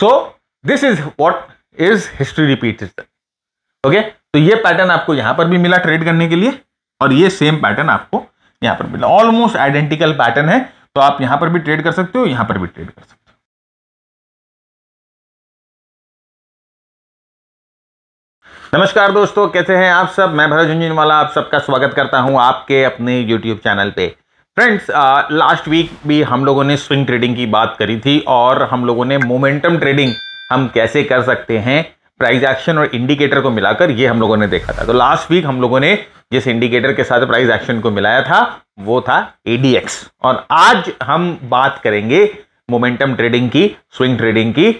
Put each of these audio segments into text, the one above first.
so this is what is history repeat okay तो ये pattern आपको यहां पर भी मिला ट्रेड करने के लिए और ये सेम पैटर्न आपको यहां पर मिला ऑलमोस्ट आइडेंटिकल पैटर्न है तो आप यहां पर भी ट्रेड कर सकते हो यहां पर भी ट्रेड कर सकते हो नमस्कार दोस्तों कैसे हैं आप सब मैं भरत झुंझुनवाला आप सबका स्वागत करता हूं आपके अपने YouTube चैनल पे फ्रेंड्स लास्ट वीक भी हम लोगों ने स्विंग ट्रेडिंग की बात करी थी और हम लोगों ने मोमेंटम ट्रेडिंग हम कैसे कर सकते हैं प्राइस एक्शन और इंडिकेटर को मिलाकर ये हम लोगों ने देखा था तो लास्ट वीक हम लोगों ने जिस इंडिकेटर के साथ प्राइस एक्शन को मिलाया था वो था एडीएक्स और आज हम बात करेंगे मोमेंटम ट्रेडिंग की स्विंग ट्रेडिंग की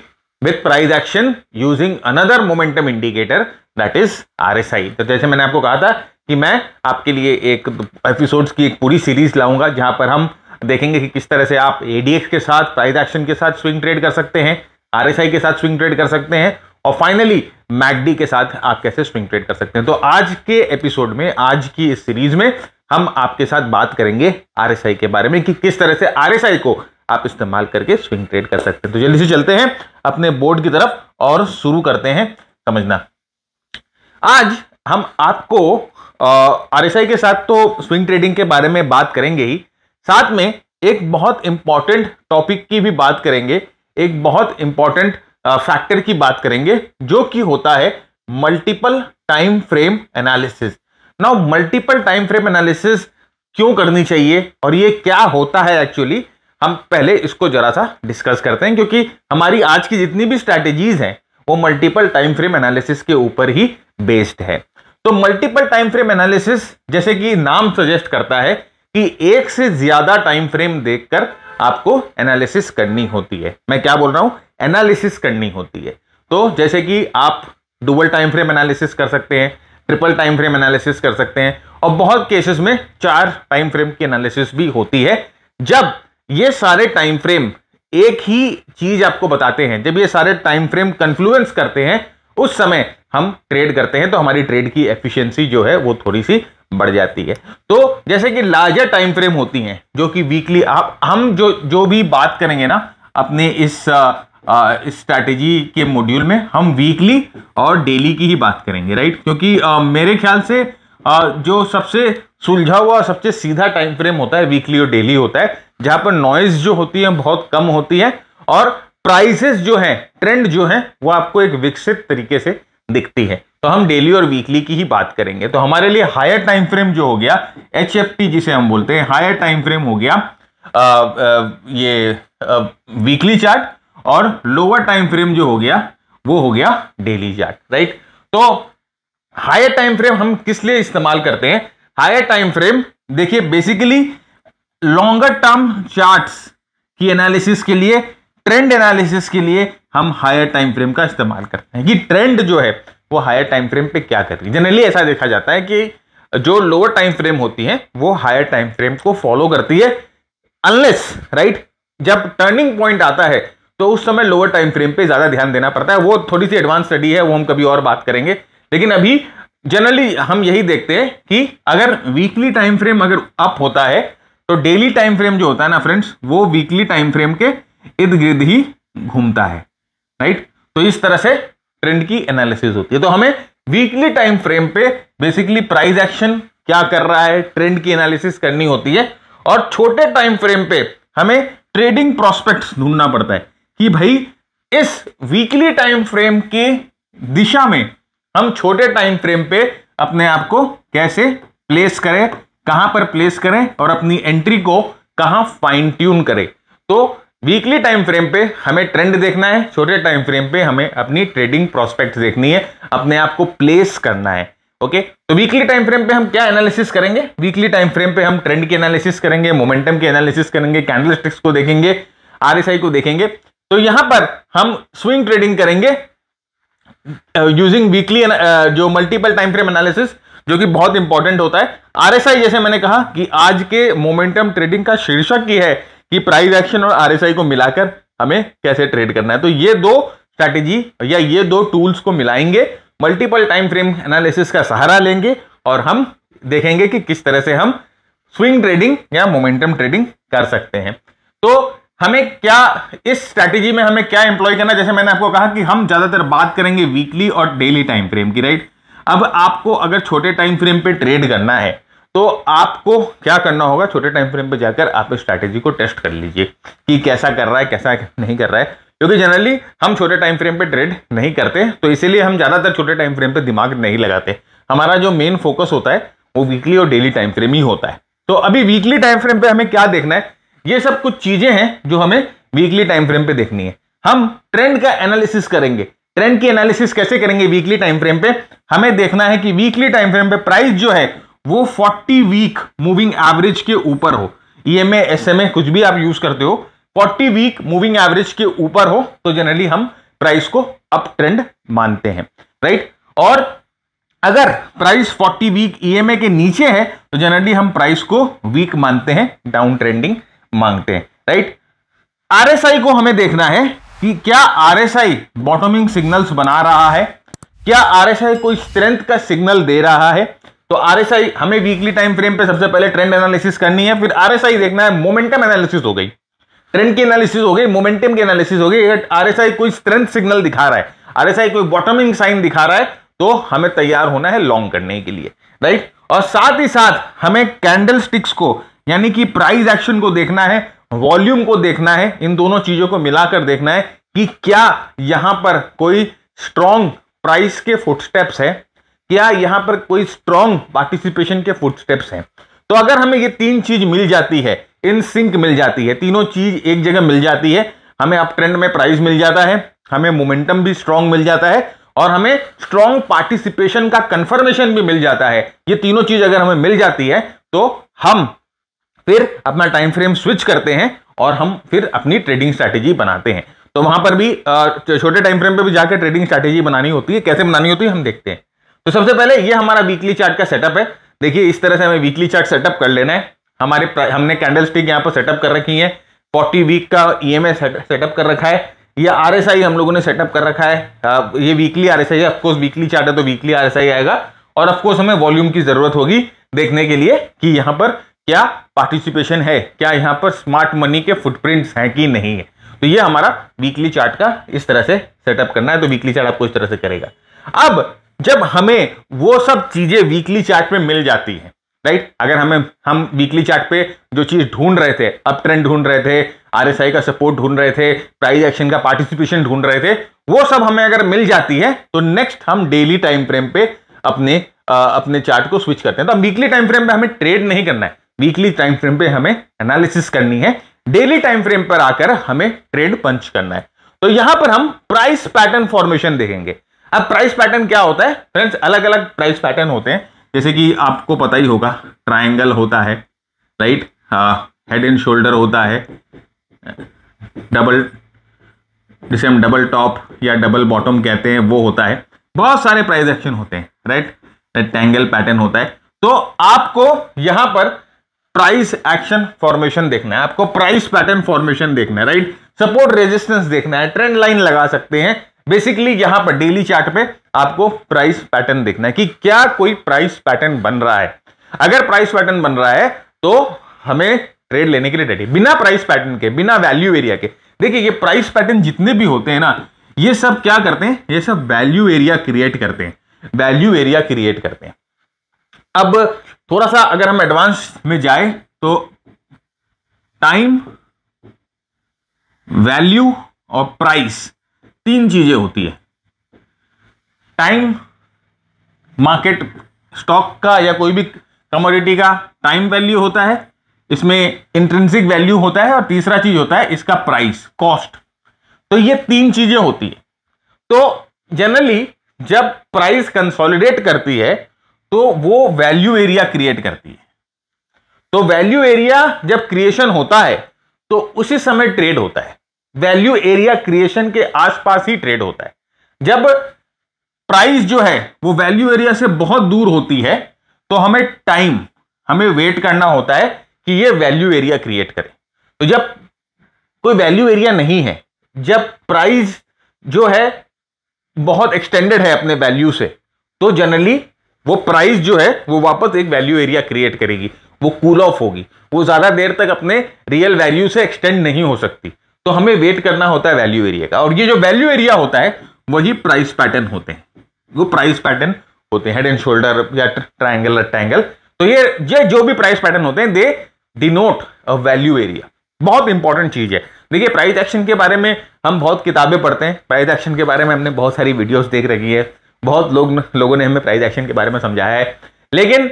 with price action using another momentum indicator that is R S I तो जैसे मैंने आपको कहा था कि मैं आपके लिए एक एपिसोड्स की एक पूरी सीरीज लाऊंगा जहां पर हम देखेंगे कि किस तरह से आप एडीएफ के साथ प्राइज एक्शन के साथ स्विंग ट्रेड कर सकते हैं आर एस आई के साथ स्विंग ट्रेड कर सकते हैं और फाइनली मैगडी के साथ आप कैसे स्विंग ट्रेड कर सकते हैं तो आज के एपिसोड में आज की इस सीरीज में हम आपके साथ बात करेंगे आर एस आई के बारे में कि किस तरह से आर एस आई को आप इस्तेमाल करके स्विंग ट्रेड कर सकते हैं तो जल्दी से चलते हैं अपने बोर्ड की तरफ और शुरू करते हैं समझना आज हम आपको आरएसआई के साथ तो स्विंग ट्रेडिंग के बारे में बात करेंगे ही साथ में एक बहुत इंपॉर्टेंट टॉपिक की भी बात करेंगे एक बहुत इंपॉर्टेंट फैक्टर की बात करेंगे जो कि होता है multiple time frame analysis now multiple time frame analysis क्यों करनी चाहिए और ये क्या होता है एक्चुअली हम पहले इसको ज़रा सा डिस्कस करते हैं क्योंकि हमारी आज की जितनी भी स्ट्रैटेजीज हैं वो मल्टीपल टाइम फ्रेम एनालिसिस के ऊपर ही बेस्ड है तो मल्टीपल टाइम फ्रेम एनालिसिस जैसे कि नाम सजेस्ट करता है कि एक से ज्यादा टाइम फ्रेम देखकर आपको एनालिसिस करनी होती है मैं क्या बोल रहा हूं एनालिसिस करनी होती है तो जैसे कि आप डुबल टाइम फ्रेम एनालिसिस कर सकते हैं ट्रिपल टाइम फ्रेम एनालिसिस कर सकते हैं और बहुत केसेस में चार टाइम फ्रेम की एनालिसिस भी होती है जब ये सारे टाइम फ्रेम एक ही चीज आपको बताते हैं जब ये सारे टाइम फ्रेम कन्फ्लुएंस करते हैं उस समय हम ट्रेड करते हैं तो हमारी ट्रेड की एफिशिएंसी जो है वो थोड़ी सी बढ़ जाती है तो जैसे कि लार्जर टाइम फ्रेम होती हैं जो कि वीकली आप हम जो जो भी बात करेंगे ना अपने इस स्ट्रैटेजी के मॉड्यूल में हम वीकली और डेली की ही बात करेंगे राइट क्योंकि आ, मेरे ख्याल से जो सबसे सुलझा हुआ सबसे सीधा टाइम फ्रेम होता है वीकली और डेली होता है जहां पर नॉइज जो होती है बहुत कम होती है और प्राइसेस जो है ट्रेंड जो है वो आपको एक विकसित तरीके से दिखती है तो हम डेली और वीकली की ही बात करेंगे तो हमारे लिए हायर टाइम फ्रेम जो हो गया एच जिसे हम बोलते हैं हायर टाइम फ्रेम हो गया आ, आ, ये आ, वीकली चार्ट और लोअर टाइम फ्रेम जो हो गया वो हो गया डेली चार्ट राइट तो हायर टाइम फ्रेम हम किस लिए इस्तेमाल करते हैं हायर टाइम फ्रेम देखिए बेसिकली लॉन्गर टर्म चार्ट्स की एनालिसिस के लिए ट्रेंड एनालिसिस के लिए हम हायर टाइम फ्रेम का इस्तेमाल करते हैं कि ट्रेंड जो है वो हायर टाइम फ्रेम पे क्या कर रही है जनरली ऐसा देखा जाता है कि जो लोअर टाइम फ्रेम होती है वो हायर टाइम फ्रेम को फॉलो करती है अनलेस राइट right, जब टर्निंग पॉइंट आता है तो उस समय लोअर टाइम फ्रेम पे ज़्यादा ध्यान देना पड़ता है वो थोड़ी सी एडवांस स्टडी है वो हम कभी और बात करेंगे लेकिन अभी जनरली हम यही देखते हैं कि अगर वीकली टाइम फ्रेम अगर अप होता है तो डेली टाइम फ्रेम जो होता है ना फ्रेंड्स वो वीकली टाइम फ्रेम के इर्द गिर्द ही घूमता है राइट तो इस तरह से ट्रेंड की एनालिसिस होती है तो हमें वीकली टाइम फ्रेम पे बेसिकली प्राइस एक्शन क्या कर रहा है ट्रेंड की एनालिसिस करनी होती है और छोटे टाइम फ्रेम पे हमें ट्रेडिंग प्रोस्पेक्ट्स ढूंढना पड़ता है कि भाई इस वीकली टाइम फ्रेम के दिशा में हम छोटे टाइम फ्रेम पे अपने आप को कैसे प्लेस करें कहां पर प्लेस करें और अपनी एंट्री को कहां फाइन ट्यून करें तो वीकली टाइम फ्रेम पे हमें ट्रेंड देखना है छोटे टाइम फ्रेम पे हमें अपनी ट्रेडिंग प्रोस्पेक्ट देखनी है अपने आप को प्लेस करना है ओके तो वीकली टाइम फ्रेम पे हम क्या एनालिसिस करेंगे वीकली टाइम फ्रेम पे हम ट्रेंड की एनालिसिस करेंगे मोमेंटम की एनालिसिस करेंगे कैंडल को देखेंगे आरएसआई को देखेंगे तो यहां पर हम स्विंग ट्रेडिंग करेंगे यूजिंग uh, वीकली uh, जो मल्टीपल टाइम फ्रेम एनालिसिस जो कि बहुत इंपॉर्टेंट होता है आरएसआई जैसे मैंने कहा कि आज के मोमेंटम ट्रेडिंग का शीर्षक ही है कि प्राइस एक्शन और आरएसआई को मिलाकर हमें कैसे ट्रेड करना है तो ये दो स्ट्रैटेजी या ये दो टूल्स को मिलाएंगे मल्टीपल टाइम फ्रेम एनालिसिस का सहारा लेंगे और हम देखेंगे कि किस तरह से हम स्विंग ट्रेडिंग या मोमेंटम ट्रेडिंग कर सकते हैं तो हमें क्या इस स्ट्रैटेजी में हमें क्या एम्प्लॉय करना जैसे मैंने आपको कहा कि हम ज़्यादातर बात करेंगे वीकली और डेली टाइम फ्रेम की राइट अब आपको अगर छोटे टाइम फ्रेम पे ट्रेड करना है तो आपको क्या करना होगा छोटे टाइम फ्रेम पे जाकर आप इस स्ट्रैटेजी को टेस्ट कर लीजिए कि कैसा कर रहा है कैसा नहीं कर रहा है क्योंकि जनरली हम छोटे टाइम फ्रेम पे ट्रेड नहीं करते तो इसीलिए हम ज़्यादातर छोटे टाइम फ्रेम पे दिमाग नहीं लगाते हमारा जो मेन फोकस होता है वो वीकली और डेली टाइम फ्रेम ही होता है तो अभी वीकली टाइम फ्रेम पे हमें क्या देखना है ये सब कुछ चीजें हैं जो हमें वीकली टाइम फ्रेम पे देखनी है हम ट्रेंड का एनालिसिस करेंगे ट्रेंड की एनालिसिस कैसे करेंगे वीकली टाइम फ्रेम पे हमें देखना है कि वीकली टाइम फ्रेम पे प्राइस जो है वो 40 वीक मूविंग एवरेज के ऊपर हो ईएमए e एसएमए कुछ भी आप यूज करते हो 40 वीक मूविंग एवरेज के ऊपर हो तो जनरली हम प्राइस को अप ट्रेंड मानते हैं राइट और अगर प्राइस 40 वीक ईएमए के नीचे है तो जनरली हम प्राइस को वीक मानते हैं डाउन ट्रेंडिंग मांगते हैं राइट आरएसआई को हमें देखना है कि क्या आरएसआई बॉटमिंग सिग्नल्स बना रहा है क्या आरएसआई कोई स्ट्रेंथ का सिग्नल दे रहा है तो आरएसआई हमें वीकली टाइम फ्रेम पे सबसे पहले ट्रेंड एनालिसिस करनी है फिर आरएसआई देखना है मोमेंटम एनालिसिस हो गई ट्रेंड की एनालिसिस हो गई मोमेंटम की एनालिसिस हो गई अगर आरएसआई कोई स्ट्रेंथ सिग्नल दिखा रहा है आरएसआई कोई बॉटमिंग साइन दिखा रहा है तो हमें तैयार होना है लॉन्ग करने के लिए राइट और साथ ही साथ हमें कैंडल को यानी कि प्राइस एक्शन को देखना है वॉल्यूम को देखना है इन दोनों चीजों को मिलाकर देखना है कि क्या यहां पर कोई स्ट्रॉन्ग प्राइस के फुटस्टेप्स है क्या यहां पर कोई स्ट्रॉन्ग पार्टिसिपेशन के फुटस्टेप्स हैं तो अगर हमें ये तीन चीज मिल जाती है इन सिंक मिल जाती है तीनों चीज एक जगह मिल जाती है हमें अप ट्रेंड में प्राइस मिल जाता है हमें मोमेंटम भी स्ट्रांग मिल जाता है और हमें स्ट्रांग पार्टिसिपेशन का कंफर्मेशन भी मिल जाता है ये तीनों चीज अगर हमें मिल जाती है तो हम फिर अपना टाइम फ्रेम स्विच करते हैं और हम फिर अपनी ट्रेडिंग स्ट्रैटेजी बनाते हैं तो वहां पर भी छोटे टाइम फ्रेम पर भी जाकर ट्रेडिंग स्ट्रैटेजी बनानी होती है कैसे बनानी होती है हम देखते हैं तो सबसे पहले ये हमारा वीकली चार्ट का सेटअप है देखिए इस तरह से हमें वीकली चार्ट सेटअप कर लेना है हमारे हमने कैंडल स्टिक यहाँ पर सेटअप कर रखी है फोर्टी वीक का ई एम सेटअप कर रखा है या आर एस आई हम लोगों ने सेटअप कर रखा है ये weekly R S I of course weekly chart है तो वीकली आर एस आई आएगा और ऑफकोर्स हमें वॉल्यूम की जरूरत होगी देखने के लिए कि यहाँ पर क्या पार्टिसिपेशन है क्या यहाँ पर स्मार्ट मनी के फुटप्रिंट्स हैं कि नहीं है तो ये हमारा वीकली चार्ट का इस तरह से सेटअप करना है तो वीकली चार्ट आपको इस तरह से करेगा अब जब हमें वो सब चीज़ें वीकली चार्ट में मिल जाती हैं राइट अगर हमें हम वीकली चार्ट पे जो चीज़ ढूंढ रहे थे अप ट्रेंड ढूंढ रहे थे आरएसआई का सपोर्ट ढूंढ रहे थे प्राइस एक्शन का पार्टिसिपेशन ढूंढ रहे थे वो सब हमें अगर मिल जाती है तो नेक्स्ट हम डेली टाइम फ्रेम पे अपने आ, अपने चार्ट को स्विच करते हैं तो वीकली टाइम फ्रेम पे हमें ट्रेड नहीं करना है वीकली टाइम फ्रेम पे हमें एनालिसिस करनी है डेली टाइम फ्रेम पर आकर हमें ट्रेड पंच करना है तो यहां पर हम प्राइस पैटर्न फॉर्मेशन देखेंगे अब प्राइस पैटर्न क्या होता है फ्रेंड्स अलग अलग प्राइस पैटर्न होते हैं जैसे कि आपको पता ही होगा ट्राइंगल होता है राइट हेड एंड शोल्डर होता है डबल जिसे हम डबल टॉप या डबल बॉटम कहते हैं वो होता है बहुत सारे प्राइस एक्शन होते हैं राइट रेक्टेंगल पैटर्न होता है तो आपको यहां पर प्राइस एक्शन फॉर्मेशन देखना है आपको प्राइस पैटर्न फॉर्मेशन देखना है राइट सपोर्ट रेजिस्टेंस देखना है ट्रेंड लाइन लगा सकते हैं बेसिकली यहां पर डेली चार्ट पे आपको प्राइस पैटर्न देखना है कि क्या कोई प्राइस पैटर्न बन रहा है अगर प्राइस पैटर्न बन रहा है तो हमें ट्रेड लेने के लिए रेडी बिना प्राइस पैटर्न के बिना वैल्यू एरिया के देखिए ये प्राइस पैटर्न जितने भी होते हैं ना ये सब क्या करते हैं ये सब वैल्यू एरिया क्रिएट करते हैं वैल्यू एरिया क्रिएट करते हैं अब थोड़ा सा अगर हम एडवांस में जाए तो टाइम वैल्यू और प्राइस तीन चीजें होती है टाइम मार्केट स्टॉक का या कोई भी कमोडिटी का टाइम वैल्यू होता है इसमें इंट्रेंसिक वैल्यू होता है और तीसरा चीज होता है इसका प्राइस कॉस्ट तो ये तीन चीजें होती है तो जनरली जब प्राइस कंसोलिडेट करती है तो वो वैल्यू एरिया क्रिएट करती है तो वैल्यू एरिया जब क्रिएशन होता है तो उसी समय ट्रेड होता है वैल्यू एरिया क्रिएशन के आसपास ही ट्रेड होता है जब प्राइस जो है वो वैल्यू एरिया से बहुत दूर होती है तो हमें टाइम हमें वेट करना होता है कि ये वैल्यू एरिया क्रिएट करे तो जब कोई वैल्यू एरिया नहीं है जब प्राइस जो है बहुत एक्सटेंडेड है अपने वैल्यू से तो जनरली वो प्राइस जो है वो वापस एक वैल्यू एरिया क्रिएट करेगी वो कूल ऑफ होगी वो ज़्यादा देर तक अपने रियल वैल्यू से एक्सटेंड नहीं हो सकती तो हमें वेट करना होता है वैल्यू एरिया का और ये जो वैल्यू एरिया होता है वही प्राइस पैटर्न होते हैं वो प्राइस पैटर्न होते हैं हेड एंड शोल्डर या ट्राइंगल रेक्टैंगल तो ये ये जो भी प्राइस पैटर्न होते हैं they denote a value area बहुत इंपॉर्टेंट चीज़ है देखिए प्राइस एक्शन के बारे में हम बहुत किताबें पढ़ते हैं प्राइस एक्शन के बारे में हमने बहुत सारी वीडियोस देख रखी है बहुत लोग लोगों ने हमें प्राइस एक्शन के बारे में समझाया है लेकिन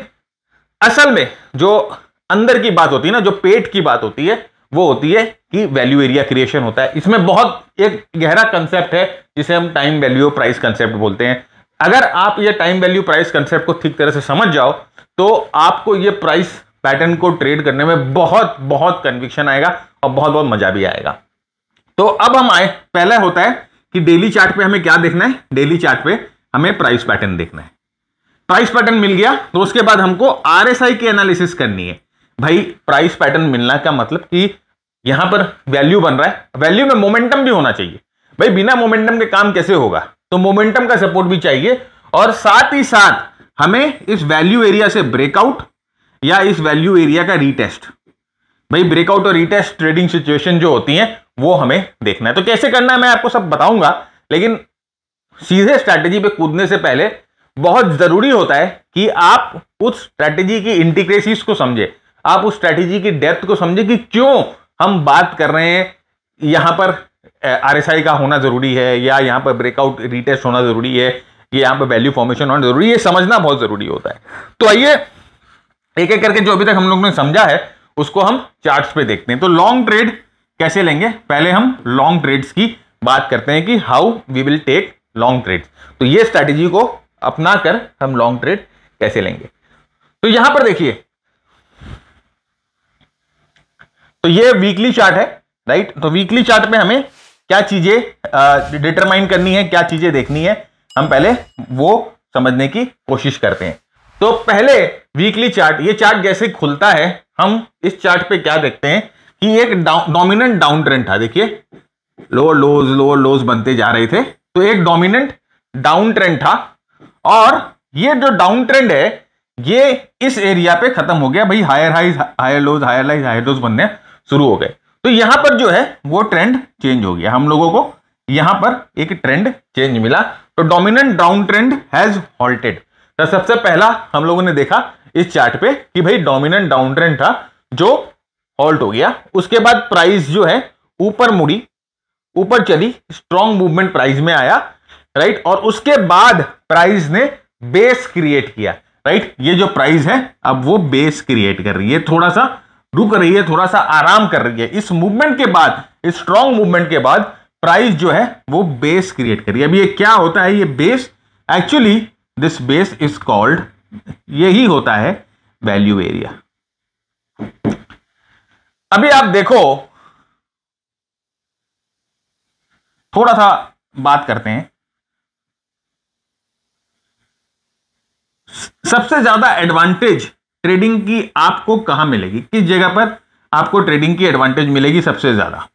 असल में जो अंदर की बात होती है ना जो पेट की बात होती है वो होती है कि वैल्यू एरिया क्रिएशन होता है इसमें बहुत एक गहरा कंसेप्ट है जिसे हम टाइम वैल्यू प्राइस कंसेप्ट बोलते हैं अगर आप ये टाइम वैल्यू प्राइस कंसेप्ट को ठीक तरह से समझ जाओ तो आपको ये प्राइस पैटर्न को ट्रेड करने में बहुत बहुत कन्विक्शन आएगा और बहुत बहुत मजा भी आएगा तो अब हम आए पहला होता है कि डेली चार्ट पे हमें क्या देखना है डेली चार्ट पे हमें प्राइस पैटर्न देखना है प्राइस पैटर्न मिल गया तो उसके बाद हमको आरएसआई की एनालिसिस करनी है भाई प्राइस पैटर्न मिलना का मतलब कि यहां पर वैल्यू बन रहा है वैल्यू में मोमेंटम भी होना चाहिए भाई बिना मोमेंटम के काम कैसे होगा तो मोमेंटम का सपोर्ट भी चाहिए और साथ ही साथ हमें इस वैल्यू एरिया से ब्रेकआउट या इस वैल्यू एरिया का रीटेस्ट भाई ब्रेकआउट और रीटेस्ट ट्रेडिंग सिचुएशन जो होती है वो हमें देखना है तो कैसे करना है मैं आपको सब बताऊंगा लेकिन सीधे स्ट्रैटेजी पे कूदने से पहले बहुत ज़रूरी होता है कि आप उस स्ट्रैटेजी की इंटीग्रेसीज को समझें आप उस स्ट्रैटेजी की डेप्थ को समझें कि क्यों हम बात कर रहे हैं यहाँ पर आरएसआई का होना ज़रूरी है या यहाँ पर ब्रेकआउट रीटेस्ट होना ज़रूरी है कि यहाँ पर वैल्यू फॉर्मेशन होना ज़रूरी है समझना बहुत ज़रूरी होता है तो आइए एक एक करके जो अभी तक हम लोग ने समझा है उसको हम चार्ट्स पे देखते हैं तो लॉन्ग ट्रेड कैसे लेंगे पहले हम लॉन्ग ट्रेड्स की बात करते हैं कि how we will take long trade तो ये स्ट्रैटेजी को अपना कर हम लॉन्ग ट्रेड कैसे लेंगे तो यहां पर देखिए तो ये वीकली चार्ट है राइट तो वीकली चार्ट में हमें क्या चीजें डिटरमाइन करनी है क्या चीजें देखनी है हम पहले वो समझने की कोशिश करते हैं तो पहले वीकली चार्ट ये चार्ट जैसे खुलता है हम इस चार्ट पे क्या देखते हैं कि एक डोमिनेंट डाउन ट्रेंड था देखिए लोअर लोज लोअर लोज बनते जा रहे थे तो एक डोमिनेंट डाउन ट्रेंड था और ये जो डाउन ट्रेंड है ये इस एरिया पे खत्म हो गया भाई higher highs higher lows higher highs higher lows बनने शुरू हो गए तो यहां पर जो है वो ट्रेंड चेंज हो गया हम लोगों को यहां पर एक ट्रेंड चेंज मिला तो dominant down trend has halted तो सबसे पहला हम लोगों ने देखा इस चार्ट पे कि भाई डोमिनेंट डाउन ट्रेंड था जो हॉल्ट हो गया उसके बाद प्राइस जो है ऊपर मुड़ी ऊपर चली स्ट्रॉन्ग मूवमेंट प्राइस में आया राइट और उसके बाद प्राइस ने बेस क्रिएट किया राइट ये जो प्राइस है अब वो बेस क्रिएट कर रही है थोड़ा सा रुक रही है थोड़ा सा आराम कर रही है इस मूवमेंट के बाद इस स्ट्रॉन्ग मूवमेंट के बाद प्राइस जो है वो बेस क्रिएट कर रही है अब ये क्या होता है ये base actually this base is called यही होता है वैल्यू एरिया अभी आप देखो थोड़ा सा बात करते हैं सबसे ज्यादा एडवांटेज ट्रेडिंग की आपको कहां मिलेगी किस जगह पर आपको ट्रेडिंग की एडवांटेज मिलेगी सबसे ज्यादा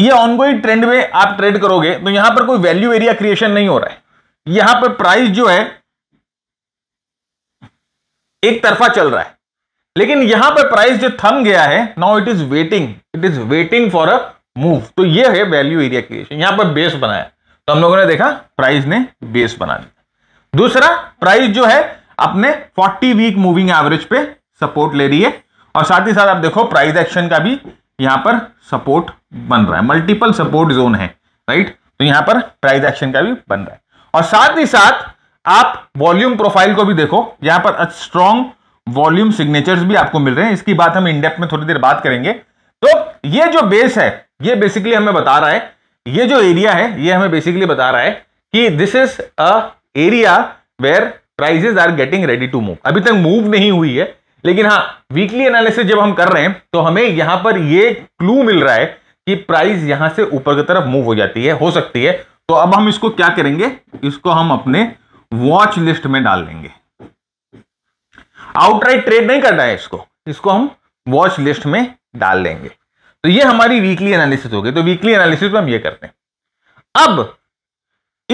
ये ऑनगोइंग ट्रेंड में आप ट्रेड करोगे तो यहां पर कोई वैल्यू एरिया क्रिएशन नहीं हो रहा है यहां पर प्राइस जो है एक तरफा चल रहा है लेकिन यहां पर प्राइस जो थम गया है now it is waiting it is waiting for a move तो ये है वैल्यू एरिया क्रिएशन यहां पर बेस बनाया तो हम लोगों ने देखा प्राइस ने बेस बना दिया दूसरा प्राइस जो है अपने 40 वीक मूविंग एवरेज पे सपोर्ट ले रही है और साथ ही साथ आप देखो प्राइस एक्शन का भी यहां पर सपोर्ट बन रहा है मल्टीपल सपोर्ट जोन है राइट तो यहां पर प्राइस एक्शन का भी बन रहा है और साथ ही साथ आप वॉल्यूम प्रोफाइल को भी देखो यहां पर स्ट्रॉन्ग वॉल्यूम सिग्नेचर्स भी आपको मिल रहे हैं इसकी बात हम इंडेप में थोड़ी देर बात करेंगे तो ये जो बेस है ये बेसिकली हमें बता रहा है ये जो एरिया है ये हमें बेसिकली बता रहा है कि this is a area where prices are getting ready to move अभी तक मूव नहीं हुई है लेकिन हाँ वीकली एनालिसिस जब हम कर रहे हैं तो हमें यहां पर ये क्लू मिल रहा है कि प्राइस यहां से ऊपर की तरफ मूव हो जाती है हो सकती है तो अब हम इसको क्या करेंगे इसको हम अपने वॉच लिस्ट में डाल देंगे आउटराइट ट्रेड नहीं करना है इसको इसको हम वॉच लिस्ट में डाल देंगे तो ये हमारी वीकली एनालिसिस हो गई तो वीकली एनालिसिस में हम ये करते हैं अब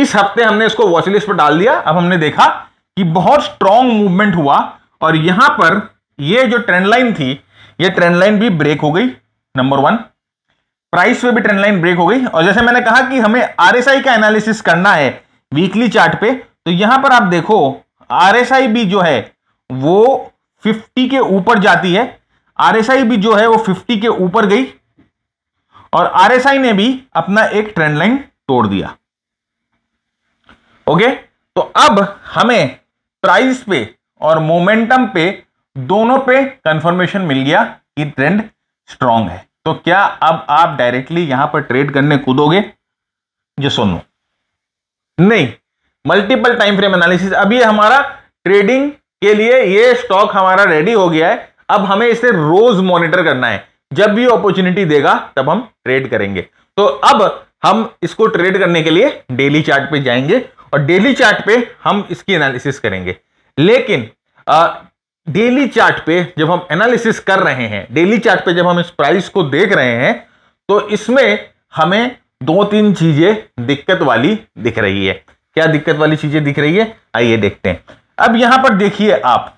इस हफ्ते हमने इसको वॉच लिस्ट पर डाल दिया अब हमने देखा कि बहुत स्ट्रॉन्ग मूवमेंट हुआ और यहां पर ये जो ट्रेंड लाइन थी ये ट्रेंड लाइन भी ब्रेक हो गई नंबर वन प्राइस पे भी ट्रेंड लाइन ब्रेक हो गई और जैसे मैंने कहा कि हमें आरएसआई का एनालिसिस करना है वीकली चार्ट पे तो यहां पर आप देखो आरएसआई भी जो है वो 50 के ऊपर जाती है आरएसआई भी जो है वो 50 के ऊपर गई और आरएसआई ने भी अपना एक ट्रेंड लाइन तोड़ दिया ओके तो अब हमें प्राइस पे और मोमेंटम पे दोनों पे कंफर्मेशन मिल गया कि ट्रेंड स्ट्रांग है तो क्या अब आप डायरेक्टली यहां पर ट्रेड करने कूदोगे जो सुनो नहीं मल्टीपल टाइम फ्रेम एनालिसिस अभी हमारा ट्रेडिंग के लिए ये स्टॉक हमारा रेडी हो गया है अब हमें इसे रोज मॉनिटर करना है जब भी अपॉर्चुनिटी देगा तब हम ट्रेड करेंगे तो अब हम इसको ट्रेड करने के लिए डेली चार्ट पे जाएंगे और डेली चार्ट पे हम इसकी एनालिसिस करेंगे लेकिन आ, डेली चार्ट पे जब हम एनालिसिस कर रहे हैं डेली चार्ट पे जब हम इस प्राइस को देख रहे हैं तो इसमें हमें दो तीन चीजें दिक्कत वाली दिख रही है क्या दिक्कत वाली चीजें दिख रही है आइए देखते हैं अब यहां पर देखिए आप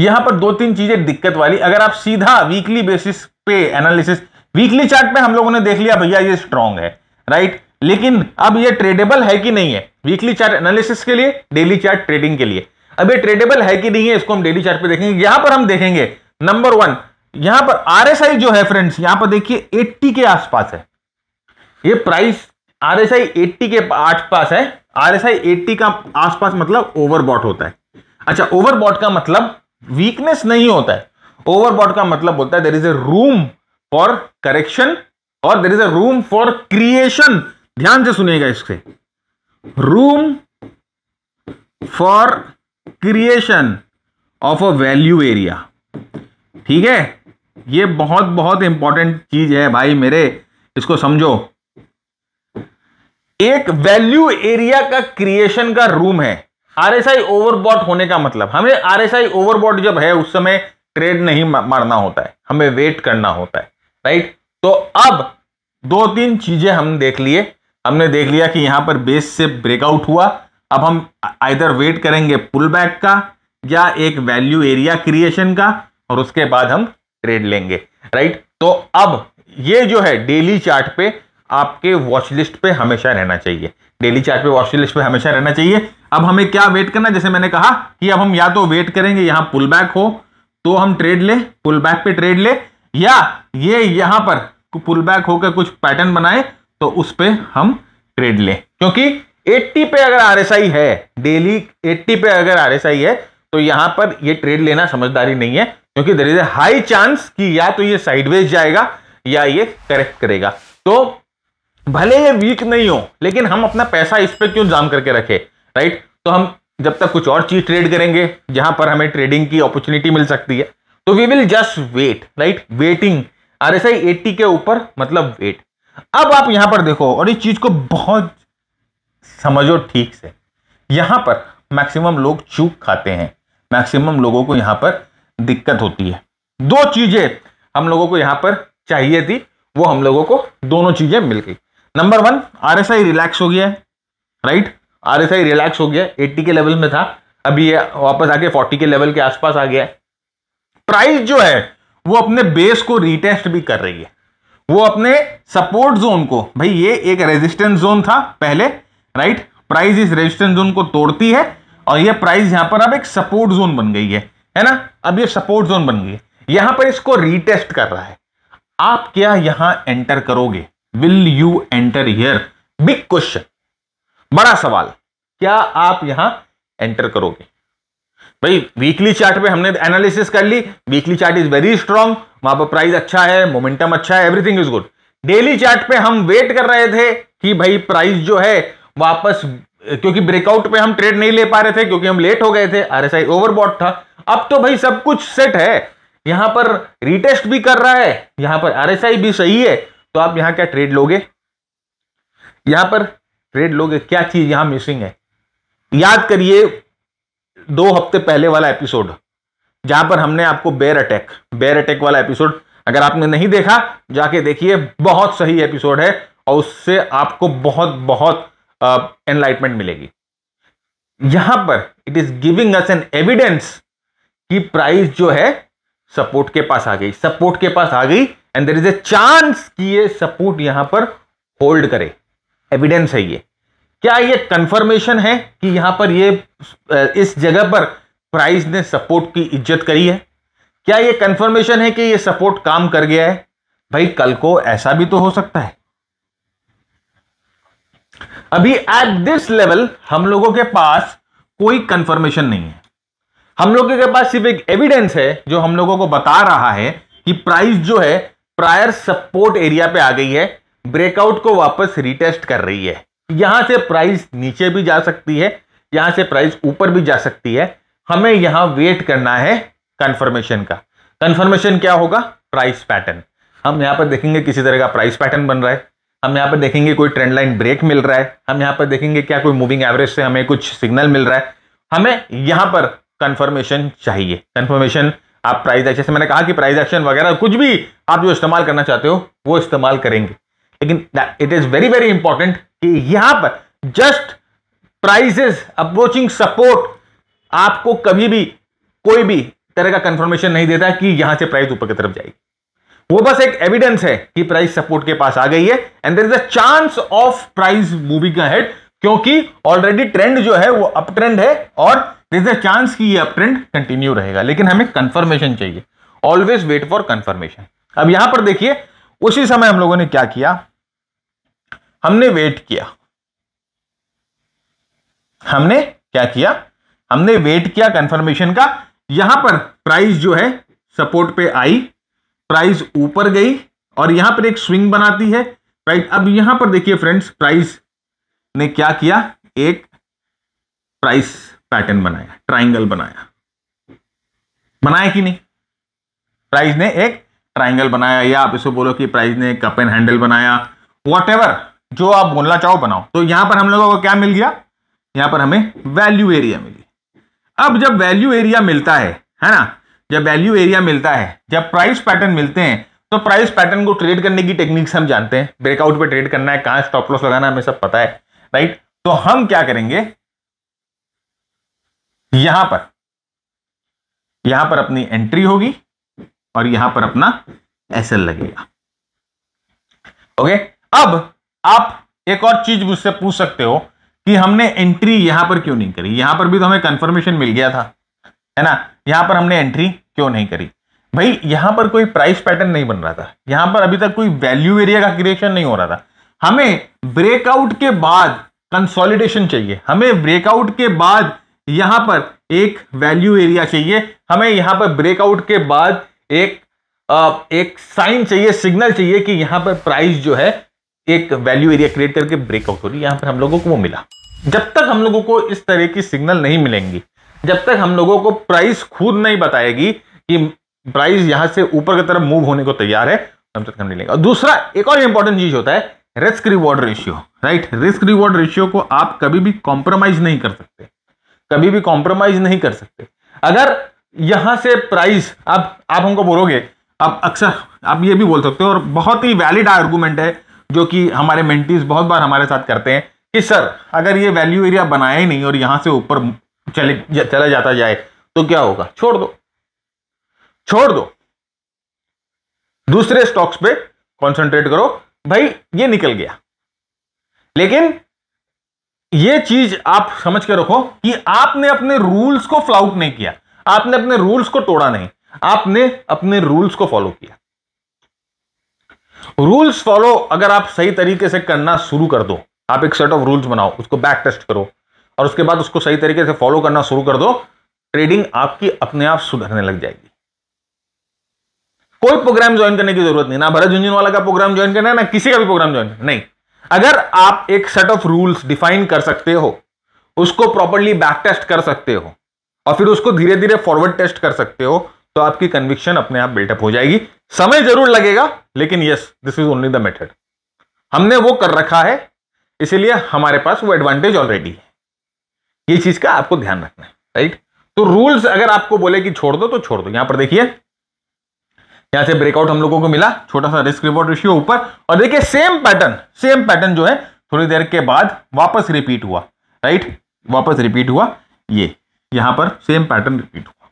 यहां पर दो तीन चीजें दिक्कत वाली अगर आप सीधा वीकली बेसिस पे एनालिसिस वीकली चार्ट पे हम लोगों ने देख लिया भैया ये स्ट्रांग है राइट लेकिन अब ये ट्रेडेबल है कि नहीं है वीकली चार्ट एनालिसिस के लिए डेली चार्ट ट्रेडिंग के लिए अब ये ट्रेडेबल है कि नहीं है इसको हम डेली चार्ट पे देखेंगे यहां पर हम देखेंगे नंबर वन यहां पर आर जो है फ्रेंड्स यहां पर देखिए एट्टी के आसपास है ये प्राइस आर एस के आसपास है आर एस का आसपास मतलब ओवरबॉट होता है अच्छा ओवरबॉट का मतलब वीकनेस नहीं होता है ओवरबॉट का मतलब होता है there is a room for correction और there is a room for creation ध्यान से सुनिएगा इससे room for creation of a value area ठीक है ये बहुत बहुत इंपॉर्टेंट चीज है भाई मेरे इसको समझो एक वैल्यू एरिया का क्रिएशन का रूम है आरएसआई ओवरबॉट होने का मतलब हमें आरएसआई ओवरबॉट जब है उस समय ट्रेड नहीं मारना होता है हमें वेट करना होता है राइट तो अब दो तीन चीजें हम देख लिए हमने देख लिया कि यहां पर बेस से ब्रेकआउट हुआ अब हम आइधर वेट करेंगे पुल बैक का या एक वैल्यू एरिया क्रिएशन का और उसके बाद हम ट्रेड लेंगे राइट तो अब ये जो है डेली चार्ट पे आपके वॉचलिस्ट पे हमेशा रहना चाहिए डेली चार्ट पे लिस्ट पे हमेशा रहना चाहिए अब हमें क्या वेट करना जैसे मैंने कहा कि अब हम या तो वेट करेंगे यहाँ पुल बैक हो तो हम ट्रेड ले पुल बैक पे ट्रेड ले या ये यहां पर पुल बैक होकर कुछ पैटर्न बनाए तो उस पर हम ट्रेड लें क्योंकि 80 पे अगर आर है डेली 80 पे अगर आर है तो यहां पर ये ट्रेड लेना समझदारी नहीं है क्योंकि there is a high chance कि या तो ये साइडवेज जाएगा या ये करेक्ट करेगा तो भले ये वीक नहीं हो लेकिन हम अपना पैसा इस पर क्यों जाम करके रखे राइट तो हम जब तक कुछ और चीज ट्रेड करेंगे जहां पर हमें ट्रेडिंग की अपॉर्चुनिटी मिल सकती है तो we will just wait right waiting R S I eighty के ऊपर मतलब वेट अब आप यहां पर देखो और इस चीज को बहुत समझो ठीक से यहां पर मैक्सिमम लोग चूक खाते हैं मैक्सिमम लोगों को यहां पर दिक्कत होती है दो चीजें हम लोगों को यहां पर चाहिए थी वो हम लोगों को दोनों चीजें मिल गई number one R S I relax हो गया है right R S I relax हो गया एट्टी के लेवल में था अभी ये वापस आके फोर्टी के लेवल के आसपास आ गया है प्राइस जो है वो अपने बेस को रिटेस्ट भी कर रही है वो अपने सपोर्ट जोन को भाई ये एक रेजिस्टेंस जोन था पहले राइट प्राइस इस रेजिस्टेंस जोन को तोड़ती है और ये प्राइस यहां पर अब एक सपोर्ट जोन बन गई है है ना अब ये सपोर्ट जोन बन गई है यहां पर इसको रिटेस्ट कर रहा है आप क्या यहां एंटर करोगे will you enter here big question बड़ा सवाल क्या आप यहां एंटर करोगे भाई वीकली चार्ट पे हमने एनालिसिस कर ली weekly chart is very strong वहां पर प्राइस अच्छा है मोमेंटम अच्छा है everything is good daily chart पे हम वेट कर रहे थे कि भाई प्राइस जो है वापस क्योंकि ब्रेकआउट पे हम ट्रेड नहीं ले पा रहे थे क्योंकि हम लेट हो गए थे आरएसआई ओवरबॉट था अब तो भाई सब कुछ सेट है यहां पर रिटेस्ट भी कर रहा है यहां पर आरएसआई भी सही है तो आप यहां क्या ट्रेड लोगे यहां पर ट्रेड लोगे क्या चीज़ यहां मिसिंग है याद करिए दो हफ्ते पहले वाला एपिसोड जहां पर हमने आपको बेयर अटैक बेर अटैक वाला एपिसोड अगर आपने नहीं देखा जाके देखिए बहुत सही एपिसोड है और उससे आपको बहुत बहुत एनलाइटमेंट मिलेगी यहां पर it is giving us an evidence कि प्राइस जो है सपोर्ट के पास आ गई सपोर्ट के पास आ गई and there is a chance कि ये सपोर्ट यहां पर होल्ड करे एविडेंस है ये क्या ये कंफर्मेशन है कि यहां पर ये इस जगह पर प्राइस ने सपोर्ट की इज्जत करी है क्या ये कंफर्मेशन है कि ये सपोर्ट काम कर गया है भाई कल को ऐसा भी तो हो सकता है अभी एट दिस लेवल हम लोगों के पास कोई कंफर्मेशन नहीं है हम लोगों के पास सिर्फ एक एविडेंस है जो हम लोगों को बता रहा है कि प्राइस जो है प्रायर सपोर्ट एरिया पे आ गई है ब्रेकआउट को वापस रिटेस्ट कर रही है यहां से प्राइस नीचे भी जा सकती है यहां से प्राइस ऊपर भी जा सकती है हमें यहां वेट करना है कंफर्मेशन का कंफर्मेशन क्या होगा प्राइस पैटर्न हम यहाँ पर देखेंगे किसी तरह का प्राइस पैटर्न बन रहा है हम यहाँ पर देखेंगे कोई ट्रेंड लाइन ब्रेक मिल रहा है हम यहाँ पर देखेंगे क्या कोई मूविंग एवरेज से हमें कुछ सिग्नल मिल रहा है हमें यहाँ पर कंफर्मेशन चाहिए कंफर्मेशन आप प्राइज एक्शन से मैंने कहा कि प्राइज एक्शन वगैरह कुछ भी आप जो इस्तेमाल करना चाहते हो वो इस्तेमाल करेंगे लेकिन it is very very important कि यहां पर जस्ट प्राइजेस अप्रोचिंग सपोर्ट आपको कभी भी कोई भी तरह का कंफर्मेशन नहीं देता कि यहां से प्राइस ऊपर की तरफ जाएगी वो बस एक एविडेंस है कि प्राइस सपोर्ट के पास आ गई है and there is a chance of price moving head क्योंकि ऑलरेडी ट्रेंड जो है वो अप ट्रेंड है और इज अ चांस कि ये अपट्रेंड कंटिन्यू रहेगा लेकिन हमें कंफर्मेशन चाहिए ऑलवेज वेट फॉर कंफर्मेशन अब यहां पर देखिए उसी समय हम लोगों ने क्या किया हमने वेट किया हमने क्या किया हमने वेट किया कंफर्मेशन का यहां पर प्राइस जो है सपोर्ट पे आई प्राइस ऊपर गई और यहां पर एक स्विंग बनाती है राइट अब यहां पर देखिए फ्रेंड्स प्राइस ने क्या किया एक प्राइस पैटर्न बनाया ट्राइंगल बनाया बनाया कि नहीं प्राइज ने एक ट्राइंगल बनाया या आप इसको बोलो कि प्राइज ने कप एंड हैंडल बनाया वॉट जो आप बोलना चाहो बनाओ तो यहां पर हम लोगों को क्या मिल गया यहां पर हमें वैल्यू एरिया मिली अब जब वैल्यू एरिया मिलता है है ना जब वैल्यू एरिया मिलता है जब प्राइस पैटर्न मिलते हैं तो प्राइस पैटर्न को ट्रेड करने की टेक्निक्स हम जानते हैं ब्रेकआउट पे ट्रेड करना है कहां स्टॉप लॉस लगाना हमें सब पता है राइट तो हम क्या करेंगे यहां पर यहां पर अपनी एंट्री होगी और यहां पर अपना एसएल लगेगा ओके अब आप एक और चीज मुझसे पूछ सकते हो कि हमने एंट्री यहां पर क्यों नहीं करी यहां पर भी तो हमें कंफर्मेशन मिल गया था है ना यहां पर हमने एंट्री क्यों नहीं करी भाई यहां पर कोई प्राइस पैटर्न नहीं बन रहा था यहां पर अभी तक कोई वैल्यू एरिया का क्रिएशन नहीं हो रहा था हमें ब्रेकआउट के बाद कंसोलिडेशन चाहिए हमें ब्रेकआउट के बाद यहां पर एक वैल्यू एरिया चाहिए हमें यहां पर ब्रेकआउट के बाद एक आ, एक साइन चाहिए सिग्नल चाहिए कि यहां पर प्राइस जो है एक वैल्यू एरिया क्रिएट करके ब्रेकआउट हो रही है यहां पर हम लोगों को वो मिला जब तक हम लोगों को इस तरह की सिग्नल नहीं मिलेंगी जब तक हम लोगों को प्राइस खुद नहीं बताएगी कि प्राइस यहां से ऊपर की तरफ मूव होने को तैयार है तब तक हम नहीं लेंगे और दूसरा एक और इंपॉर्टेंट चीज होता है risk reward ratio right risk reward ratio को आप कभी भी कॉम्प्रोमाइज नहीं कर सकते कभी भी कॉम्प्रोमाइज नहीं कर सकते अगर यहां से प्राइस अब आप हमको बोलोगे आप अक्सर आप ये भी बोल सकते हो और बहुत ही वैलिड आर्गूमेंट है जो कि हमारे मेंटीज बहुत बार हमारे साथ करते हैं कि सर अगर ये वैल्यू एरिया बनाया ही नहीं और यहां से ऊपर चले चला जाता जाए तो क्या होगा छोड़ दो छोड़ दो दूसरे स्टॉक्स पे कंसंट्रेट करो भाई ये निकल गया लेकिन ये चीज आप समझ के रखो कि आपने अपने रूल्स को फ्लाउट नहीं किया आपने अपने रूल्स को तोड़ा नहीं आपने अपने रूल्स को फॉलो किया रूल्स फॉलो अगर आप सही तरीके से करना शुरू कर दो आप एक सेट ऑफ रूल्स बनाओ उसको बैक टेस्ट करो और उसके बाद उसको सही तरीके से फॉलो करना शुरू कर दो ट्रेडिंग आपकी अपने आप सुधरने लग जाएगी कोई प्रोग्राम ज्वाइन करने की जरूरत नहीं ना भरत वाला का प्रोग्राम ज्वाइन करना है ना किसी का भी प्रोग्राम ज्वाइन करना नहीं अगर आप एक सेट ऑफ रूल्स डिफाइन कर सकते हो उसको प्रॉपरली बैक टेस्ट कर सकते हो और फिर उसको धीरे धीरे फॉरवर्ड टेस्ट कर सकते हो तो आपकी कन्विक्शन अपने आप बिल्टअप हो जाएगी समय जरूर लगेगा लेकिन yes this is only the method हमने वो कर रखा है इसीलिए हमारे पास वो एडवांटेज ऑलरेडी है ये चीज का आपको ध्यान रखना है राइट तो रूल्स अगर आपको बोले कि छोड़ दो तो छोड़ दो यहां पर देखिए यहां से ब्रेकआउट हम लोगों को मिला छोटा सा रिस्क रिवॉर्ड रेशियो ऊपर और देखिए सेम पैटर्न सेम पैटर्न जो है थोड़ी देर के बाद वापस रिपीट हुआ राइट वापस रिपीट हुआ ये यहां पर सेम पैटर्न रिपीट हुआ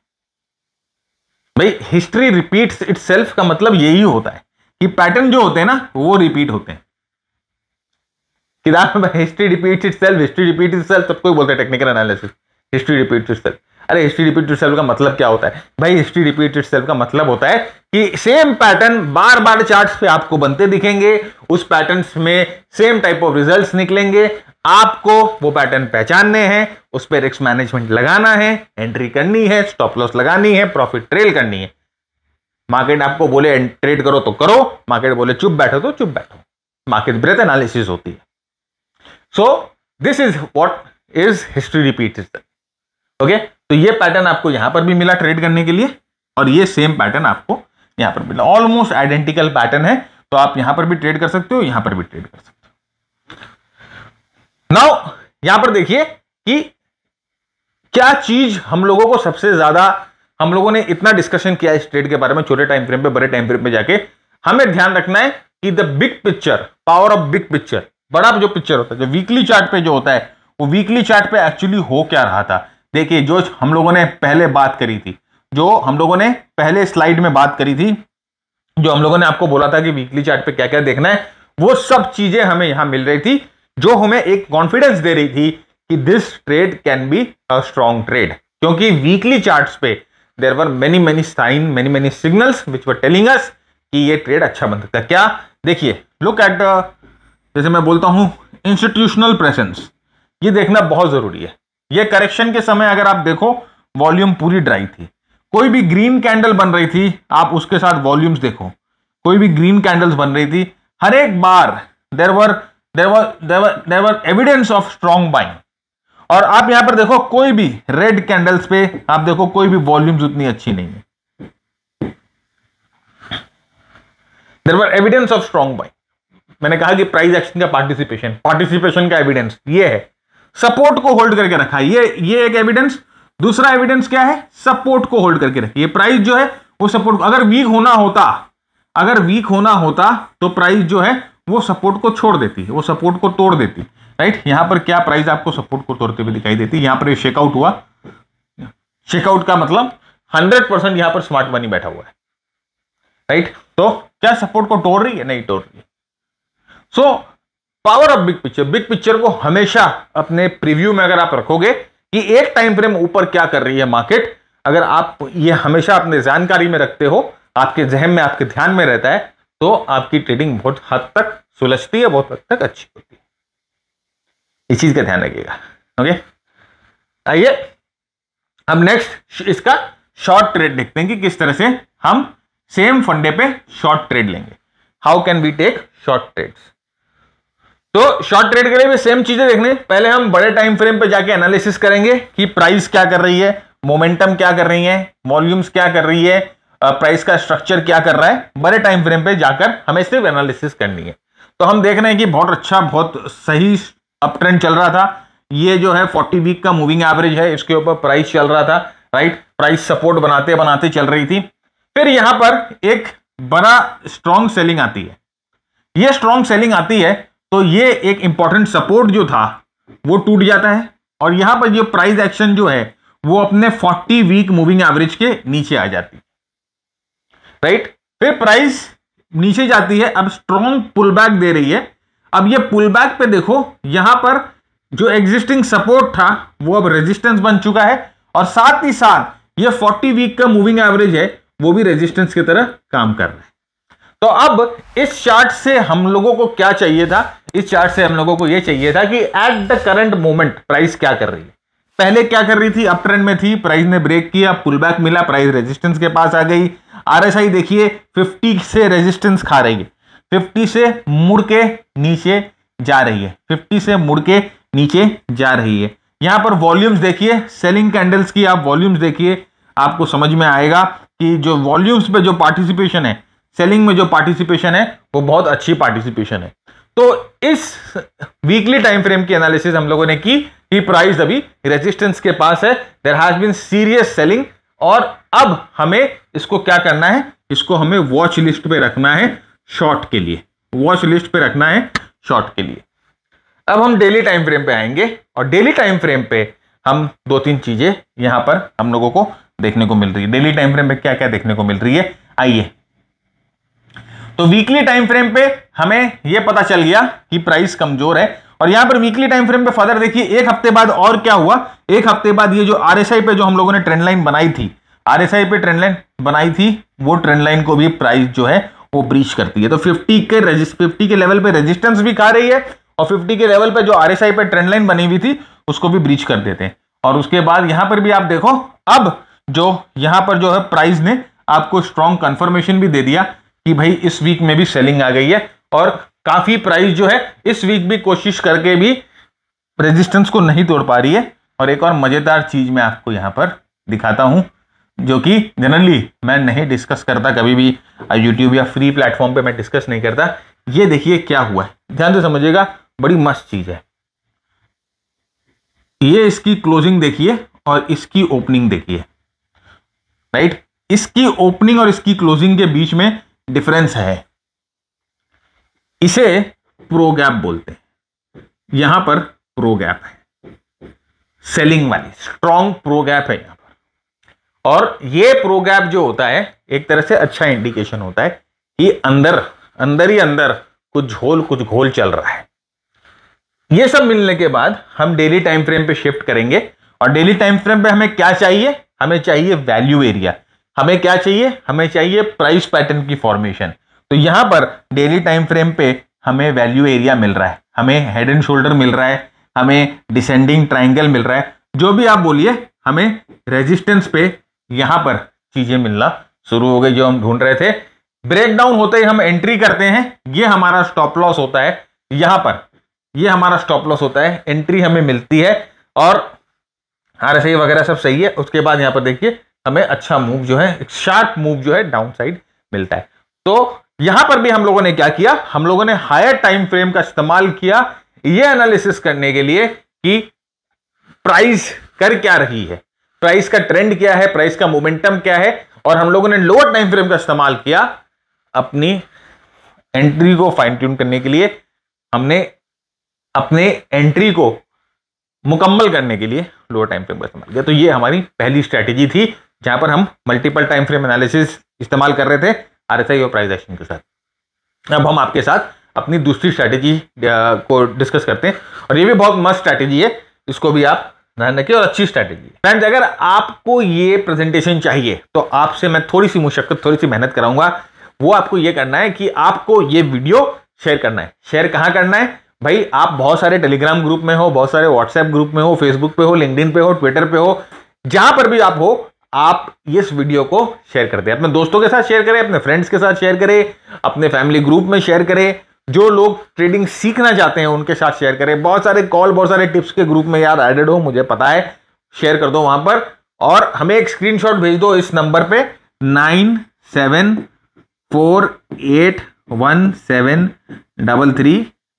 भाई हिस्ट्री रिपीट इट का मतलब यही होता है कि पैटर्न जो होते हैं ना वो रिपीट होते हैं किताब history repeats itself history repeat itself सबको बोलते हैं technical analysis history repeats itself अरे हिस्ट्री रिपीट सेल्फ का मतलब क्या होता है भाई हिस्ट्री रिपीट सेल्फ का मतलब होता है कि सेम पैटर्न बार बार चार्ट्स पे आपको बनते दिखेंगे उस पैटर्न्स में सेम टाइप ऑफ रिजल्ट्स निकलेंगे आपको वो पैटर्न पहचानने हैं उस पर रिस्क मैनेजमेंट लगाना है एंट्री करनी है स्टॉप लॉस लगानी है प्रॉफिट ट्रेल करनी है मार्केट आपको बोले ट्रेड करो तो करो मार्केट बोले चुप बैठो तो चुप बैठो मार्केट ब्रेथ एनालिसिस होती है so this is what is history repeat okay तो ये पैटर्न आपको यहाँ पर भी मिला ट्रेड करने के लिए और ये सेम पैटर्न आपको यहाँ पर मिला ऑलमोस्ट आइडेंटिकल पैटर्न है तो आप यहाँ पर भी ट्रेड कर सकते हो यहाँ पर भी ट्रेड कर सकते हो नाउ यहाँ पर देखिए कि क्या चीज हम लोगों को सबसे ज्यादा हम लोगों ने इतना डिस्कशन किया इस ट्रेड के बारे में छोटे टाइम फ्रेम पे बड़े टाइम फ्रेम पे जाके हमें ध्यान रखना है कि the big picture power of big picture बड़ा जो पिक्चर होता है जो वीकली चार्ट पे जो होता है वो वीकली चार्ट पे एक्चुअली हो क्या रहा था देखिए जो हम लोगों ने पहले बात करी थी जो हम लोगों ने पहले स्लाइड में बात करी थी जो हम लोगों ने आपको बोला था कि वीकली चार्ट पे क्या क्या देखना है वो सब चीजें हमें यहां मिल रही थी जो हमें एक कॉन्फिडेंस दे रही थी कि this trade can be a strong trade क्योंकि वीकली चार्ट पे there were many many sign many many signals which were telling us कि ये ट्रेड अच्छा बन सकता है क्या देखिए लुक एट जैसे मैं बोलता हूं इंस्टीट्यूशनल प्रेजेंस ये देखना बहुत जरूरी है ये करेक्शन के समय अगर आप देखो वॉल्यूम पूरी ड्राई थी कोई भी ग्रीन कैंडल बन रही थी आप उसके साथ वॉल्यूम्स देखो कोई भी ग्रीन कैंडल्स बन रही थी हर एक बार there were there were there were there were evidence of strong buying और आप यहां पर देखो कोई भी रेड कैंडल्स पे आप देखो कोई भी वॉल्यूम्स उतनी अच्छी नहीं है there were evidence of strong buying मैंने कहा कि प्राइस एक्शन का पार्टिसिपेशन पार्टिसिपेशन का एविडेंस ये है सपोर्ट को होल्ड करके रखा है ये ये एक एविडेंस दूसरा एविडेंस क्या है सपोर्ट को होल्ड करके रखिए प्राइस जो है वो सपोर्ट अगर वीक होना होता अगर वीक होना होता तो प्राइस जो है वो सपोर्ट को छोड़ देती वो सपोर्ट को तोड़ देती राइट यहां पर क्या प्राइस आपको सपोर्ट को तोड़ते हुए दिखाई देती यहां पर ये शेकआउट हुआ शेकआउट का मतलब हंड्रेड परसेंट यहां पर स्मार्ट मनी बैठा हुआ है राइट तो क्या सपोर्ट को तोड़ रही है नहीं तोड़ रही है so so, power of big picture big picture को हमेशा अपने प्रीव्यू में अगर आप रखोगे कि एक टाइम फ्रेम ऊपर क्या कर रही है मार्केट अगर आप ये हमेशा अपने जानकारी में रखते हो आपके जहन में आपके ध्यान में रहता है तो आपकी ट्रेडिंग बहुत हद तक सुलझती है बहुत हद तक अच्छी होती है इस चीज का ध्यान रखिएगा ओके आइए अब नेक्स्ट इसका शॉर्ट ट्रेड देखते हैं कि किस तरह से हम सेम फंडे पे शॉर्ट ट्रेड लेंगे how can we take short trades तो शॉर्ट ट्रेड के लिए भी सेम चीजें देखने पहले हम बड़े टाइम फ्रेम पे जाके एनालिसिस करेंगे कि प्राइस क्या कर रही है मोमेंटम क्या कर रही है वॉल्यूम्स क्या कर रही है प्राइस का स्ट्रक्चर क्या कर रहा है बड़े टाइम फ्रेम पे जाकर हमें सिर्फ एनालिसिस करनी है तो हम देख रहे हैं कि बहुत अच्छा बहुत सही अप ट्रेंड चल रहा था ये जो है फोर्टी वीक का मूविंग एवरेज है इसके ऊपर प्राइस चल रहा था राइट प्राइस सपोर्ट बनाते बनाते चल रही थी फिर यहां पर एक बड़ा स्ट्रॉन्ग सेलिंग आती है ये स्ट्रॉन्ग सेलिंग आती है तो ये एक इंपॉर्टेंट सपोर्ट जो था वो टूट जाता है और यहां पर ये प्राइस एक्शन जो है वो अपने 40 वीक मूविंग एवरेज के नीचे आ जाती है राइट फिर प्राइस नीचे जाती है अब स्ट्रॉन्ग पुल बैक दे रही है अब ये पुल बैक पे देखो यहां पर जो एग्जिस्टिंग सपोर्ट था वो अब रेजिस्टेंस बन चुका है और साथ ही साथ ये 40 वीक का मूविंग एवरेज है वो भी रेजिस्टेंस की तरह काम कर रहा है तो अब इस चार्ट से हम लोगों को क्या चाहिए था इस चार्ट से हम लोगों को यह चाहिए था कि at the current moment price क्या कर रही है पहले क्या कर रही थी अप ट्रेंड में थी प्राइस ने ब्रेक किया पुल बैक मिला प्राइस रेजिस्टेंस के पास आ गई आरएसआई देखिए 50 से रेजिस्टेंस खा रही है 50 से मुड़ के नीचे जा रही है 50 से मुड़ के नीचे जा रही है यहाँ पर वॉल्यूम्स देखिए सेलिंग कैंडल्स की आप वॉल्यूम्स देखिए आपको समझ में आएगा कि जो वॉल्यूम्स पे जो पार्टिसिपेशन है सेलिंग में जो पार्टिसिपेशन है वो बहुत अच्छी पार्टिसिपेशन है तो इस वीकली टाइम फ्रेम की एनालिसिस हम लोगों ने की कि प्राइस अभी रेजिस्टेंस के पास है there has been serious selling और अब हमें इसको क्या करना है इसको हमें वॉच लिस्ट पे रखना है शॉर्ट के लिए वॉच लिस्ट पे रखना है शॉर्ट के लिए अब हम डेली टाइम फ्रेम पे आएंगे और डेली टाइम फ्रेम पे हम दो तीन चीजें यहां पर हम लोगों को देखने को मिल रही है डेली टाइम फ्रेम पे क्या क्या देखने को मिल रही है आइए तो वीकली टाइम फ्रेम पे हमें यह पता चल गया कि प्राइस कमजोर है और यहां पर वीकली टाइम फ्रेम पे फर्दर देखिए एक हफ्ते बाद और क्या हुआ एक हफ्ते बाद ये जो आरएसआई पे जो हम लोगों ने ट्रेंड लाइन बनाई थी आरएसआई पे ट्रेंड लाइन बनाई थी वो ट्रेंड लाइन को भी प्राइस जो है वो ब्रीच करती है तो 50 के फिफ्टी के लेवल पे रेजिस्टेंस भी खा रही है और 50 के लेवल पे जो आरएसआई पे ट्रेंड लाइन बनी हुई थी उसको भी ब्रीच कर देते हैं और उसके बाद यहां पर भी आप देखो अब जो यहां पर जो है प्राइस ने आपको स्ट्रॉन्ग कंफर्मेशन भी दे दिया कि भाई इस वीक में भी सेलिंग आ गई है और काफ़ी प्राइस जो है इस वीक भी कोशिश करके भी रेजिस्टेंस को नहीं तोड़ पा रही है और एक और मज़ेदार चीज़ मैं आपको यहां पर दिखाता हूं जो कि जनरली मैं नहीं डिस्कस करता कभी भी यूट्यूब या फ्री प्लेटफॉर्म पे मैं डिस्कस नहीं करता ये देखिए क्या हुआ है ध्यान से समझिएगा बड़ी मस्त चीज़ है ये इसकी क्लोजिंग देखिए और इसकी ओपनिंग देखिए राइट इसकी ओपनिंग और इसकी क्लोजिंग के बीच में डिफरेंस है इसे प्रो गैप बोलते हैं यहां पर प्रो गैप है सेलिंग वाली स्ट्रॉन्ग प्रो गैप है यहां पर और यह प्रो गैप जो होता है एक तरह से अच्छा इंडिकेशन होता है कि अंदर अंदर ही अंदर कुछ झोल कुछ घोल चल रहा है यह सब मिलने के बाद हम डेली टाइम फ्रेम पे शिफ्ट करेंगे और डेली टाइम फ्रेम पे हमें क्या चाहिए हमें चाहिए वैल्यू एरिया हमें क्या चाहिए हमें चाहिए प्राइस पैटर्न की फॉर्मेशन तो यहाँ पर डेली टाइम फ्रेम पे हमें वैल्यू एरिया मिल रहा है हमें हेड एंड शोल्डर मिल रहा है हमें डिसेंडिंग ट्राइंगल मिल रहा है जो भी आप बोलिए हमें रेजिस्टेंस पे यहाँ पर चीज़ें मिलना शुरू हो गई जो हम ढूंढ रहे थे ब्रेक डाउन होते ही हम एंट्री करते हैं ये हमारा स्टॉप लॉस होता है यहाँ पर ये हमारा स्टॉप लॉस होता है एंट्री हमें मिलती है और आर वगैरह सब सही है उसके बाद यहाँ पर देखिए हमें अच्छा मूव जो है शार्प मूव जो है डाउन साइड मिलता है तो यहां पर भी हम लोगों ने क्या किया हम लोगों ने हायर टाइम फ्रेम का इस्तेमाल किया यह एनालिसिस करने के लिए कि प्राइस कर क्या रही है प्राइस का ट्रेंड क्या है प्राइस का मोमेंटम क्या है और हम लोगों ने लोअर टाइम फ्रेम का इस्तेमाल किया अपनी एंट्री को फाइन ट्यून करने के लिए हमने अपने एंट्री को मुकम्मल करने के लिए लोअर टाइम फ्रेम का इस्तेमाल किया तो ये हमारी पहली स्ट्रेटेजी थी जहाँ पर हम मल्टीपल टाइम फ्रेम एनालिसिस इस्तेमाल कर रहे थे आरएसआई और प्राइस एक्शन के साथ अब हम आपके साथ अपनी दूसरी स्ट्रैटेजी को डिस्कस करते हैं और ये भी बहुत मस्त स्ट्रैटेजी है इसको भी आप ध्यान रखिए और अच्छी स्ट्रैटेजी फ्रेंड्स अगर आपको ये प्रेजेंटेशन चाहिए तो आपसे मैं थोड़ी सी मुशक्कत थोड़ी सी मेहनत कराऊंगा वो आपको ये करना है कि आपको ये वीडियो शेयर करना है शेयर कहाँ करना है भाई आप बहुत सारे टेलीग्राम ग्रुप में हो बहुत सारे व्हाट्सएप ग्रुप में हो फेसबुक पे हो लिंकडिन पे हो ट्विटर पे हो जहां पर भी आप हो आप इस वीडियो को शेयर करते हैं अपने दोस्तों के साथ शेयर करें अपने फ्रेंड्स के साथ शेयर करें अपने फैमिली ग्रुप में शेयर करें जो लोग ट्रेडिंग सीखना चाहते हैं उनके साथ शेयर करें बहुत सारे कॉल बहुत सारे टिप्स के ग्रुप में यार एडेड हो मुझे पता है शेयर कर दो वहां पर और हमें एक स्क्रीन भेज दो इस नंबर पर nine seven four eight one seven double three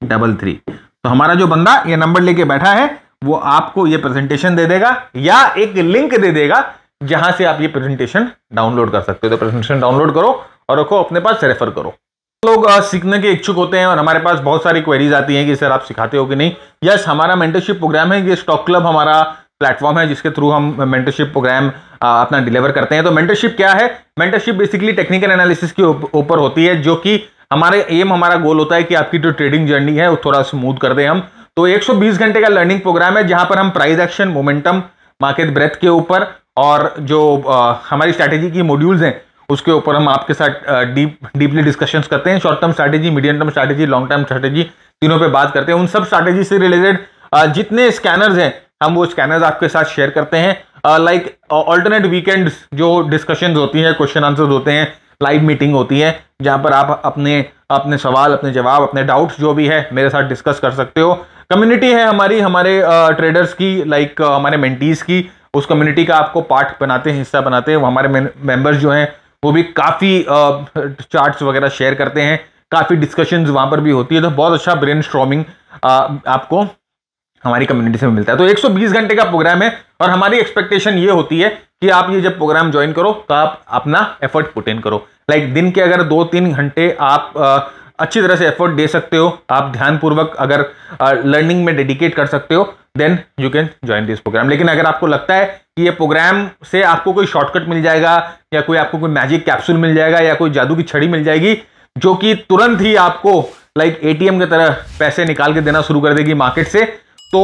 double three तो हमारा जो बंदा ये नंबर लेके बैठा है वो आपको ये प्रेजेंटेशन दे देगा या एक लिंक दे देगा जहां से आप ये प्रेजेंटेशन डाउनलोड कर सकते हो तो प्रेजेंटेशन डाउनलोड करो और रखो अपने पास रेफर करो लोग सीखने के इच्छुक होते हैं और हमारे पास बहुत सारी क्वेरीज आती हैं कि सर आप सिखाते हो कि नहीं यस हमारा मेंटरशिप प्रोग्राम है ये स्टॉक क्लब हमारा प्लेटफॉर्म है जिसके थ्रू हम मेंटरशिप प्रोग्राम अपना डिलीवर करते हैं तो मेंटरशिप क्या है मेंटरशिप बेसिकली टेक्निकल एनालिसिस के ऊपर होती है जो कि हमारे एम हमारा गोल होता है कि आपकी जो ट्रेडिंग जर्नी है वो थोड़ा स्मूथ कर दें हम तो 120 घंटे का लर्निंग प्रोग्राम है जहां पर हम price action momentum market breadth के ऊपर और जो हमारी स्ट्रैटेजी की मॉड्यूल्स हैं उसके ऊपर हम आपके साथ डीप डीपली डिस्कशंस करते हैं short term strategy medium term strategy long term strategy तीनों पे बात करते हैं उन सब स्ट्रैटेजी से रिलेटेड जितने स्कैनर्स हैं हम वो स्कैनर्स आपके साथ शेयर करते हैं लाइक ऑल्टरनेट वीकेंड्स जो डिस्कशंस होती हैं क्वेश्चन आंसर्स होते हैं लाइव मीटिंग होती है जहाँ पर आप अपने अपने सवाल अपने जवाब अपने डाउट्स जो भी है मेरे साथ डिस्कस कर सकते हो कम्युनिटी है हमारी हमारे ट्रेडर्स की लाइक हमारे मेंटीज़ की उस कम्युनिटी का आपको पार्ट बनाते हैं हिस्सा बनाते हैं हमारे मेंबर्स जो हैं वो भी काफ़ी चार्ट्स वगैरह शेयर करते हैं काफ़ी डिस्कशंस वहाँ पर भी होती है तो बहुत अच्छा ब्रेन स्ट्रॉमिंग आपको हमारी कम्युनिटी से मिलता है तो 120 घंटे का प्रोग्राम है और हमारी एक्सपेक्टेशन ये होती है कि आप ये जब प्रोग्राम ज्वाइन करो तो आप अपना एफर्ट पुट इन करो लाइक like दिन के अगर दो तीन घंटे आप अच्छी तरह से एफर्ट दे सकते हो आप ध्यानपूर्वक अगर लर्निंग में डेडिकेट कर सकते हो then you can join this program लेकिन अगर आपको लगता है कि ये प्रोग्राम से आपको कोई शॉर्टकट मिल जाएगा या कोई आपको कोई मैजिक कैप्सूल मिल जाएगा या कोई जादू की छड़ी मिल जाएगी जो कि तुरंत ही आपको लाइक टी एम की तरह पैसे निकाल के देना शुरू कर देगी मार्केट से तो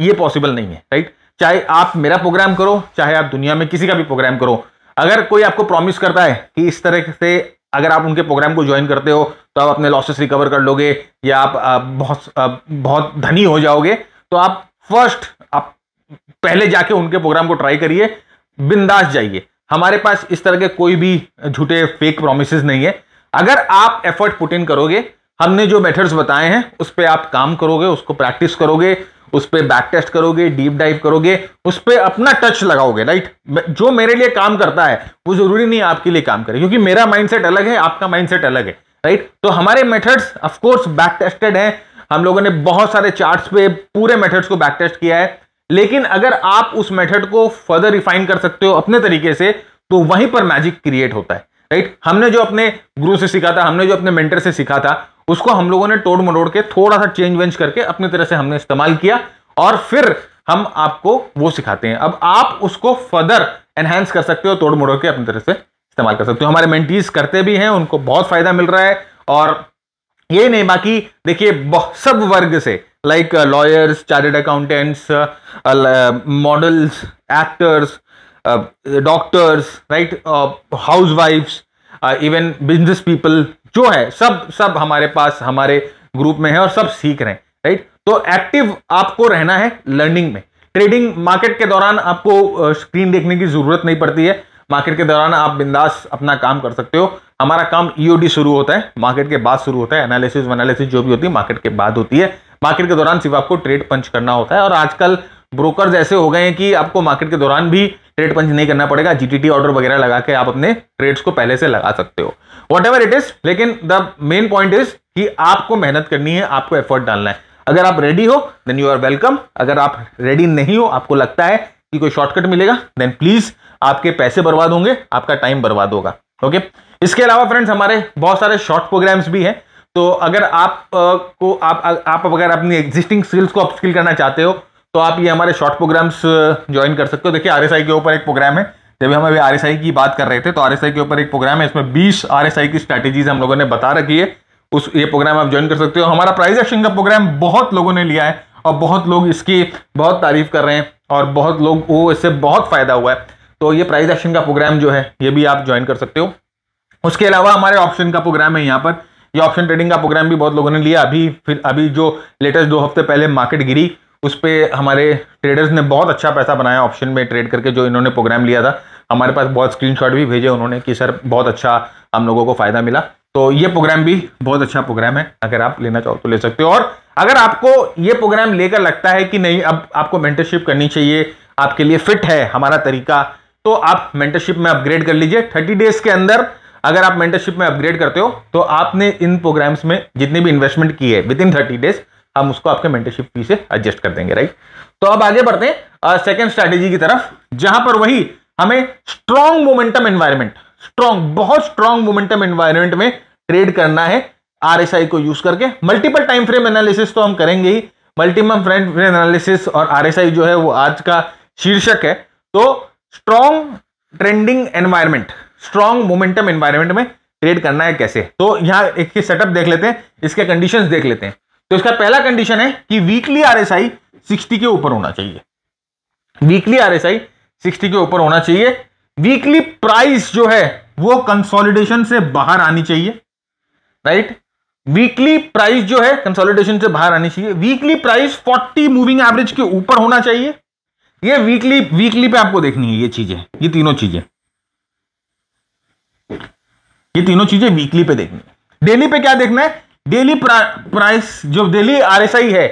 ये पॉसिबल नहीं है राइट चाहे आप मेरा प्रोग्राम करो चाहे आप दुनिया में किसी का भी प्रोग्राम करो अगर कोई आपको प्रॉमिस करता है कि इस तरह से अगर आप उनके प्रोग्राम को ज्वाइन करते हो तो आप अपने लॉसेस रिकवर कर लोगे या आप, बहुत बहुत धनी हो जाओगे तो आप फर्स्ट आप पहले जाके उनके प्रोग्राम को ट्राई करिए बिंदास जाइए हमारे पास इस तरह के कोई भी झूठे फेक प्रोमिस नहीं है अगर आप एफर्ट पुट इन करोगे हमने जो मेथड्स बताए हैं उस पर आप काम करोगे उसको प्रैक्टिस करोगे उस पर बैक टेस्ट करोगे डीप डाइव करोगे उस पर अपना टच लगाओगे राइट जो मेरे लिए काम करता है वो जरूरी नहीं आपके लिए काम करे क्योंकि मेरा माइंडसेट अलग है आपका माइंड अलग है राइट तो हमारे मेथड्स ऑफकोर्स बैक टेस्टेड है हम लोगों ने बहुत सारे चार्ट पे पूरे मेथड्स को बैक टेस्ट किया है लेकिन अगर आप उस मेथड को फर्दर रिफाइन कर सकते हो अपने तरीके से तो वहीं पर मैजिक क्रिएट होता है राइट हमने जो अपने गुरु से सीखा था हमने जो अपने मेंटर से सीखा था उसको हम लोगों ने तोड़ मरोड़ के थोड़ा सा चेंज वेंज करके अपनी तरह से हमने इस्तेमाल किया और फिर हम आपको वो सिखाते हैं अब आप उसको फर्दर एनहेंस कर सकते हो तोड़ मरोड़ के अपनी तरह से इस्तेमाल कर सकते हो हमारे मेंटीज करते भी हैं उनको बहुत फायदा मिल रहा है और ये नहीं बाकी देखिए सब वर्ग से like lawyers chartered accountants models actors doctors right हाउस वाइफ्स इवन बिजनेस पीपल जो है सब सब हमारे पास हमारे ग्रुप में है और सब सीख रहे हैं राइट तो एक्टिव आपको रहना है लर्निंग में ट्रेडिंग मार्केट के दौरान आपको स्क्रीन देखने की जरूरत नहीं पड़ती है मार्केट के दौरान आप बिंदास अपना काम कर सकते हो हमारा काम ईओडी e शुरू होता है मार्केट के बाद शुरू होता है एनालिसिस वनालिसिस जो भी होती है मार्केट के बाद होती है मार्केट के दौरान सिर्फ आपको ट्रेड पंच करना होता है और आजकल ब्रोकर ऐसे हो गए हैं कि आपको मार्केट के दौरान भी ट्रेड पंच नहीं करना पड़ेगा जीटीटी ऑर्डर वगैरह लगा के आप अपने ट्रेड्स को पहले से लगा सकते हो वट एवर इट इज लेकिन द मेन पॉइंट इज कि आपको मेहनत करनी है आपको एफर्ट डालना है अगर आप रेडी हो देन यू आर वेलकम अगर आप रेडी नहीं हो आपको लगता है कि कोई शॉर्टकट मिलेगा देन प्लीज आपके पैसे बर्बाद होंगे आपका टाइम बर्बाद होगा ओके इसके अलावा फ्रेंड्स हमारे बहुत सारे शॉर्ट प्रोग्राम्स भी हैं तो अगर आप आ, को आप आ, आप अगर अपनी एग्जिस्टिंग स्किल्स को अपस्किल करना चाहते हो तो आप ये हमारे शॉर्ट प्रोग्राम्स ज्वाइन कर सकते हो देखिए आर के ऊपर एक प्रोग्राम है जब हम अभी आर की बात कर रहे थे तो आर के ऊपर एक प्रोग्राम है इसमें बीस आर की स्ट्रैटेजीज हम लोगों ने बता रखी है उस ये प्रोग्राम आप ज्वाइन कर सकते हो हमारा प्राइज एक्शन का प्रोग्राम बहुत लोगों ने लिया है और बहुत लोग इसकी बहुत तारीफ कर रहे हैं और बहुत लोग वो इससे बहुत फ़ायदा हुआ है तो ये प्राइज एक्शन का प्रोग्राम जो है ये भी आप ज्वाइन कर सकते हो उसके अलावा हमारे ऑप्शन का प्रोग्राम है यहाँ पर ये ऑप्शन ट्रेडिंग का प्रोग्राम भी बहुत लोगों ने लिया अभी फिर अभी जो लेटेस्ट दो हफ्ते पहले मार्केट गिरी उस पर हमारे ट्रेडर्स ने बहुत अच्छा पैसा बनाया ऑप्शन में ट्रेड करके जो इन्होंने प्रोग्राम लिया था हमारे पास बहुत स्क्रीनशॉट भी भेजे उन्होंने कि सर बहुत अच्छा हम लोगों को फ़ायदा मिला तो ये प्रोग्राम भी बहुत अच्छा प्रोग्राम है अगर आप लेना चाहो तो ले सकते हो और अगर आपको ये प्रोग्राम लेकर लगता है कि नहीं अब आपको मेंटरशिप करनी चाहिए आपके लिए फिट है हमारा तरीका तो आप मेंटरशिप में अपग्रेड कर लीजिए थर्टी डेज के अंदर अगर आप मेंटरशिप में अपग्रेड करते हो तो आपने इन प्रोग्राम्स में जितनी भी इन्वेस्टमेंट की है विद इन थर्टी डेज हम उसको आपके मेंटरशिप फी से एडजस्ट कर देंगे राइट तो अब आगे बढ़ते हैं सेकेंड स्ट्रैटेजी की तरफ जहां पर वही हमें स्ट्रॉन्ग मोमेंटम एनवायरमेंट स्ट्रॉन्ग बहुत स्ट्रॉन्ग मोमेंटम एनवायरमेंट में ट्रेड करना है आरएसआई को यूज करके मल्टीपल टाइम फ्रेम एनालिसिस तो हम करेंगे ही मल्टीपल फ्रेम फ्रेम एनालिसिस और आरएसआई जो है वो आज का शीर्षक है तो strong trending environment strong momentum environment में ट्रेड करना है कैसे तो यहाँ एक सेटअप देख लेते हैं इसके कंडीशन देख लेते हैं तो इसका पहला कंडीशन है कि वीकली आरएसआई 60 के ऊपर होना चाहिए वीकली आरएसआई 60 के ऊपर होना चाहिए वीकली प्राइस जो है वो कंसोलिडेशन से बाहर आनी चाहिए राइट वीकली प्राइस जो है कंसोलिडेशन से बाहर आनी चाहिए वीकली प्राइस 40 मूविंग एवरेज के ऊपर होना चाहिए ये वीकली वीकली पे आपको देखनी है ये चीजें ये तीनों चीजें ये तीनों चीजें वीकली पे देखनी है डेली पे क्या देखना है डेली प्राइस जो डेली आरएसआई है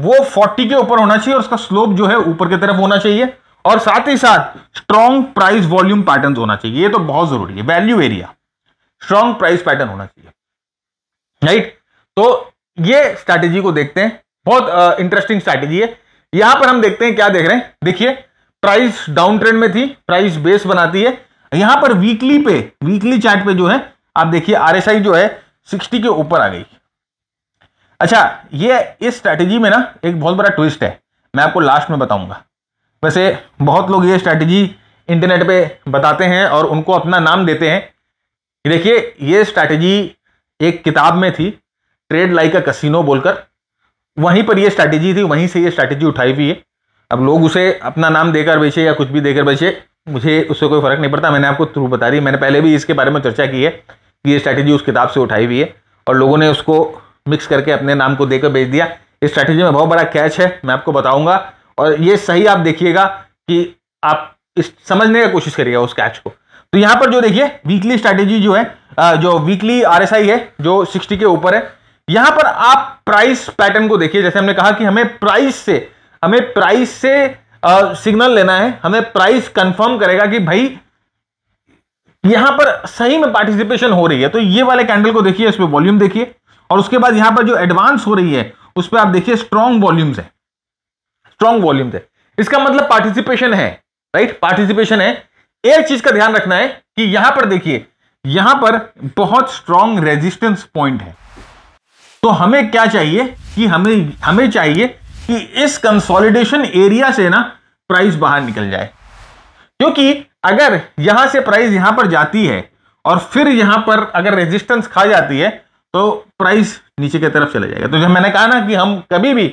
वो 40 के ऊपर होना चाहिए और उसका स्लोप जो है ऊपर की तरफ होना चाहिए और साथ ही साथ स्ट्रॉन्ग प्राइस वॉल्यूम पैटर्न होना चाहिए ये तो बहुत जरूरी है value area strong price pattern होना चाहिए राइट तो ये स्ट्रैटेजी को देखते हैं बहुत इंटरेस्टिंग स्ट्रैटेजी है यहां पर हम देखते हैं क्या देख रहे हैं देखिए प्राइस डाउन ट्रेंड में थी प्राइस बेस बनाती है यहां पर वीकली पे वीकली चार्ट पे जो है आप देखिए आरएसआई जो है 60 के ऊपर आ गई अच्छा ये इस स्ट्रैटेजी में ना एक बहुत बड़ा ट्विस्ट है मैं आपको लास्ट में बताऊंगा वैसे बहुत लोग ये स्ट्रैटेजी इंटरनेट पे बताते हैं और उनको अपना नाम देते हैं देखिए ये स्ट्रैटेजी एक किताब में थी ट्रेड लाइक अ कसिनो बोलकर वहीं पर ये स्ट्रैटेजी थी वहीं से ये स्ट्रैटेजी उठाई हुई है अब लोग उसे अपना नाम देकर बेचे या कुछ भी देकर बेचे मुझे उससे कोई फ़र्क नहीं पड़ता मैंने आपको थ्रू बता दी मैंने पहले भी इसके बारे में चर्चा की है कि ये स्ट्रैटेजी उस किताब से उठाई हुई है और लोगों ने उसको मिक्स करके अपने नाम को देकर बेच दिया इस स्ट्रैटेजी में बहुत बड़ा कैच है मैं आपको बताऊंगा और ये सही आप देखिएगा कि आप इस समझने का कोशिश करिएगा उस कैच को तो यहाँ पर जो देखिए वीकली स्ट्रैटेजी जो है जो वीकली आर है जो सिक्सटी के ऊपर है यहाँ पर आप प्राइस पैटर्न को देखिए जैसे हमने कहा कि हमें प्राइस से हमें प्राइस से सिग्नल लेना है हमें प्राइस कंफर्म करेगा कि भाई यहां पर सही में पार्टिसिपेशन हो रही है तो ये वाले कैंडल को देखिए इसमें वॉल्यूम देखिए और उसके बाद यहां पर जो एडवांस हो रही है उस पर आप देखिए स्ट्रॉन्ग वॉल्यूम्स है स्ट्रॉन्ग वॉल्यूम्स है इसका मतलब पार्टिसिपेशन है राइट पार्टिसिपेशन है एक चीज का ध्यान रखना है कि यहां पर देखिए यहां पर बहुत स्ट्रॉन्ग रेजिस्टेंस पॉइंट है तो हमें क्या चाहिए कि हमें हमें चाहिए कि इस कंसोलिडेशन एरिया से ना प्राइस बाहर निकल जाए क्योंकि अगर यहां से प्राइस यहां पर जाती है और फिर यहां पर अगर रेजिस्टेंस खा जाती है तो प्राइस नीचे की तरफ चला जाएगा तो जब मैंने कहा ना कि हम कभी भी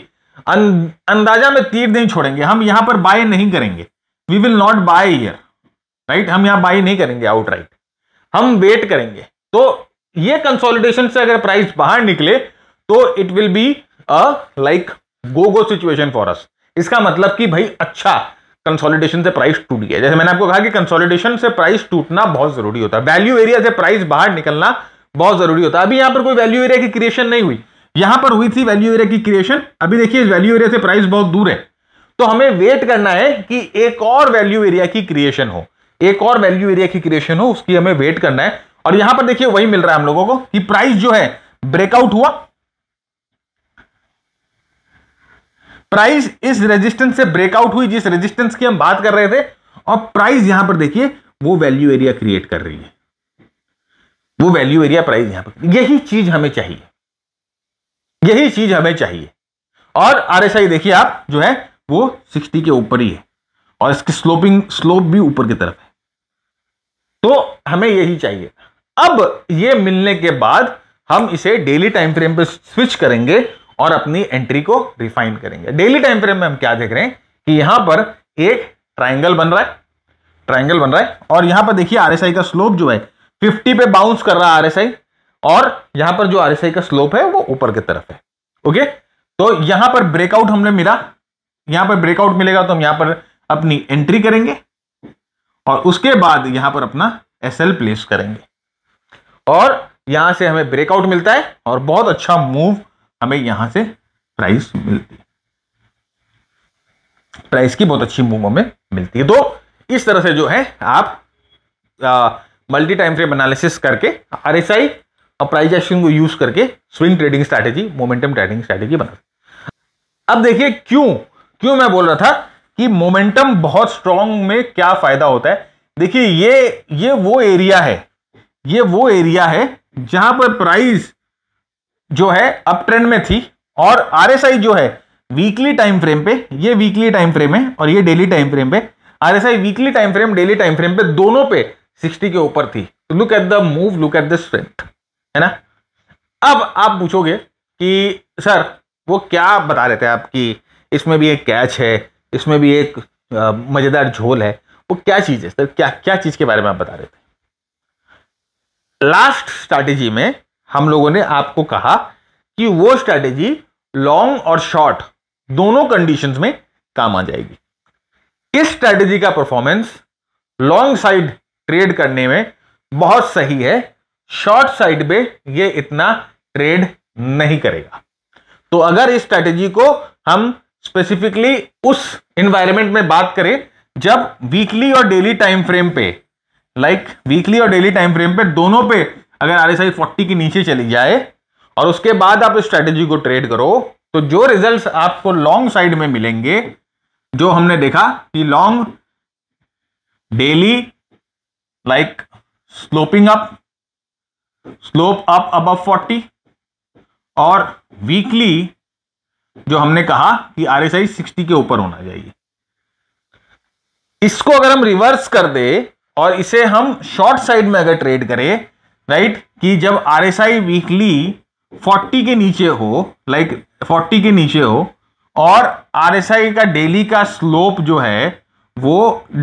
अंदाजा में तीर नहीं छोड़ेंगे हम यहां पर बाय नहीं करेंगे we will not buy here right हम यहां बाय नहीं करेंगे आउट राइट हम वेट करेंगे तो ये कंसोलिडेशन से अगर प्राइस बाहर निकले तो it will be a like go go situation for us इसका मतलब कि भाई अच्छा कंसोलिडेशन से प्राइस टूट गया जैसे मैंने आपको कहा कि कंसोलिडेशन से प्राइस टूटना बहुत जरूरी होता है वैल्यू एरिया से प्राइस बाहर निकलना बहुत जरूरी होता है अभी यहां पर कोई वैल्यू एरिया की क्रिएशन नहीं हुई यहां पर हुई थी वैल्यू एरिया की क्रिएशन अभी देखिए वैल्यू एरिया से प्राइस बहुत दूर है तो हमें वेट करना है कि एक और वैल्यू एरिया की क्रिएशन हो एक और वैल्यू एरिया की क्रिएशन हो उसकी हमें वेट करना है और यहां पर देखिए वही मिल रहा है हम लोगों को कि प्राइस जो है ब्रेकआउट हुआ प्राइस इस रेजिस्टेंस से ब्रेकआउट हुई जिस रेजिस्टेंस की हम बात कर रहे थे और प्राइस यहां पर देखिए वो वैल्यू एरिया क्रिएट कर रही है वो वैल्यू एरिया प्राइस यहां पर यही चीज हमें चाहिए यही चीज हमें चाहिए और आरएसआई देखिए आप जो है वो 60 के ऊपर ही है और इसकी स्लोपिंग स्लोप भी ऊपर की तरफ है तो हमें यही चाहिए अब ये मिलने के बाद हम इसे डेली टाइम फ्रेम पर स्विच करेंगे और अपनी एंट्री को रिफाइन करेंगे डेली टाइम फ्रेम में हम क्या देख रहे हैं कि यहां पर एक ट्राइंगल बन रहा है ट्राइंगल बन रहा है और यहां पर देखिए आरएसआई का स्लोप जो है फिफ्टी पे बाउंस कर रहा है आरएसआई और यहां पर जो आरएसआई का स्लोप है वो ऊपर की तरफ है ओके तो यहां पर ब्रेकआउट हमने मिला यहां पर ब्रेकआउट मिलेगा तो हम यहां पर अपनी एंट्री करेंगे और उसके बाद यहां पर अपना एस प्लेस करेंगे और यहां से हमें ब्रेकआउट मिलता है और बहुत अच्छा मूव हमें यहां से प्राइस मिलती है प्राइस की बहुत अच्छी मूव हमें मिलती है तो इस तरह से जो है आप आ, मल्टी टाइम फ्रेम एनालिसिस करके आर एस आई और प्राइज एक्शन को यूज करके swing trading strategy momentum trading strategy बना अब देखिए क्यों क्यों मैं बोल रहा था कि मोमेंटम बहुत स्ट्रांग में क्या फायदा होता है देखिए ये ये वो एरिया है ये वो एरिया है जहां पर प्राइस जो है अप ट्रेंड में थी और आरएसआई जो है वीकली टाइम फ्रेम पे ये वीकली टाइम फ्रेम है और ये डेली टाइम फ्रेम पे RSI weekly time frame daily time frame पे दोनों पे सिक्सटी के ऊपर थी तो look at the move look at the strength है ना अब आप पूछोगे कि सर वो क्या बता रहे थे आपकी इसमें भी एक कैच है इसमें भी एक मज़ेदार झोल है वो क्या चीज़ है सर क्या क्या चीज़ के बारे में आप बता रहे थे लास्ट स्ट्रैटेजी में हम लोगों ने आपको कहा कि वो स्ट्रैटेजी लॉन्ग और शॉर्ट दोनों कंडीशन में काम आ जाएगी इस स्ट्रैटेजी का परफॉर्मेंस लॉन्ग साइड ट्रेड करने में बहुत सही है शॉर्ट साइड पे ये इतना ट्रेड नहीं करेगा तो अगर इस स्ट्रेटेजी को हम स्पेसिफिकली उस एनवायरमेंट में बात करें जब वीकली और डेली टाइम फ्रेम पे लाइक like, वीकली और डेली टाइम फ्रेम पे दोनों पे अगर आर एस आई फोर्टी के नीचे चली जाए और उसके बाद आप इस स्ट्रेटेजी को ट्रेड करो तो जो रिजल्ट्स आपको लॉन्ग साइड में मिलेंगे जो हमने देखा कि long daily like sloping up slope up अब फोर्टी और वीकली जो हमने कहा कि आर एस आई सिक्सटी के ऊपर होना चाहिए इसको अगर हम रिवर्स कर दे और इसे हम शॉर्ट साइड में अगर ट्रेड करें राइट कि जब R S I weekly forty के नीचे हो लाइक फोर्टी के नीचे हो और आर एस आई का डेली का स्लोप जो है वो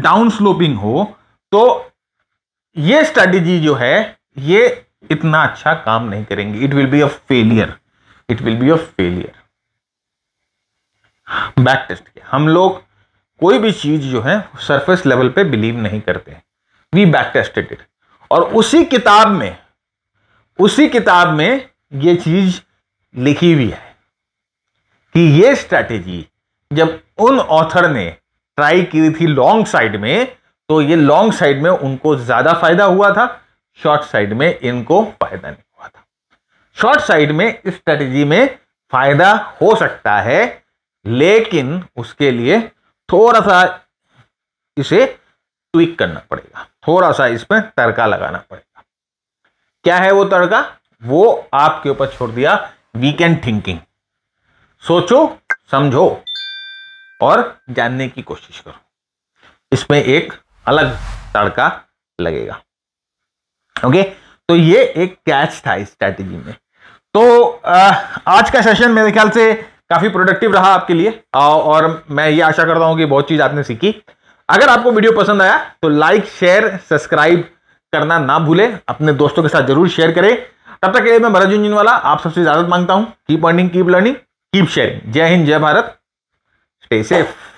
डाउन स्लोपिंग हो तो ये स्ट्रैटेजी जो है ये इतना अच्छा काम नहीं करेंगी it will be a failure it will be a failure back test हम लोग कोई भी चीज जो है सरफेस लेवल पे बिलीव नहीं करते वी बैक टेस्टेड इट और उसी किताब में उसी किताब में ये चीज लिखी हुई है कि ये स्ट्रेटेजी जब उन ऑथर ने ट्राई की थी लॉन्ग साइड में तो ये लॉन्ग साइड में उनको ज़्यादा फायदा हुआ था शॉर्ट साइड में इनको फायदा नहीं हुआ था शॉर्ट साइड में इस स्ट्रेटजी में फायदा हो सकता है लेकिन उसके लिए थोड़ा सा इसे ट्विक करना पड़ेगा थोड़ा सा इसमें तड़का लगाना पड़ेगा क्या है वो तड़का वो आपके ऊपर छोड़ दिया वीकेंड थिंकिंग सोचो समझो और जानने की कोशिश करो इसमें एक अलग तड़का लगेगा ओके तो ये एक कैच था इस स्ट्रैटेजी में तो आज का सेशन मेरे ख्याल से काफ़ी प्रोडक्टिव रहा आपके लिए और मैं ये आशा करता हूं कि बहुत चीज़ आपने सीखी अगर आपको वीडियो पसंद आया तो लाइक शेयर सब्सक्राइब करना ना भूले अपने दोस्तों के साथ जरूर शेयर करें तब तक के लिए मैं भरत वाला आप सबसे इजाजत मांगता हूं keep earning keep learning keep sharing जय हिंद जय भारत स्टे सेफ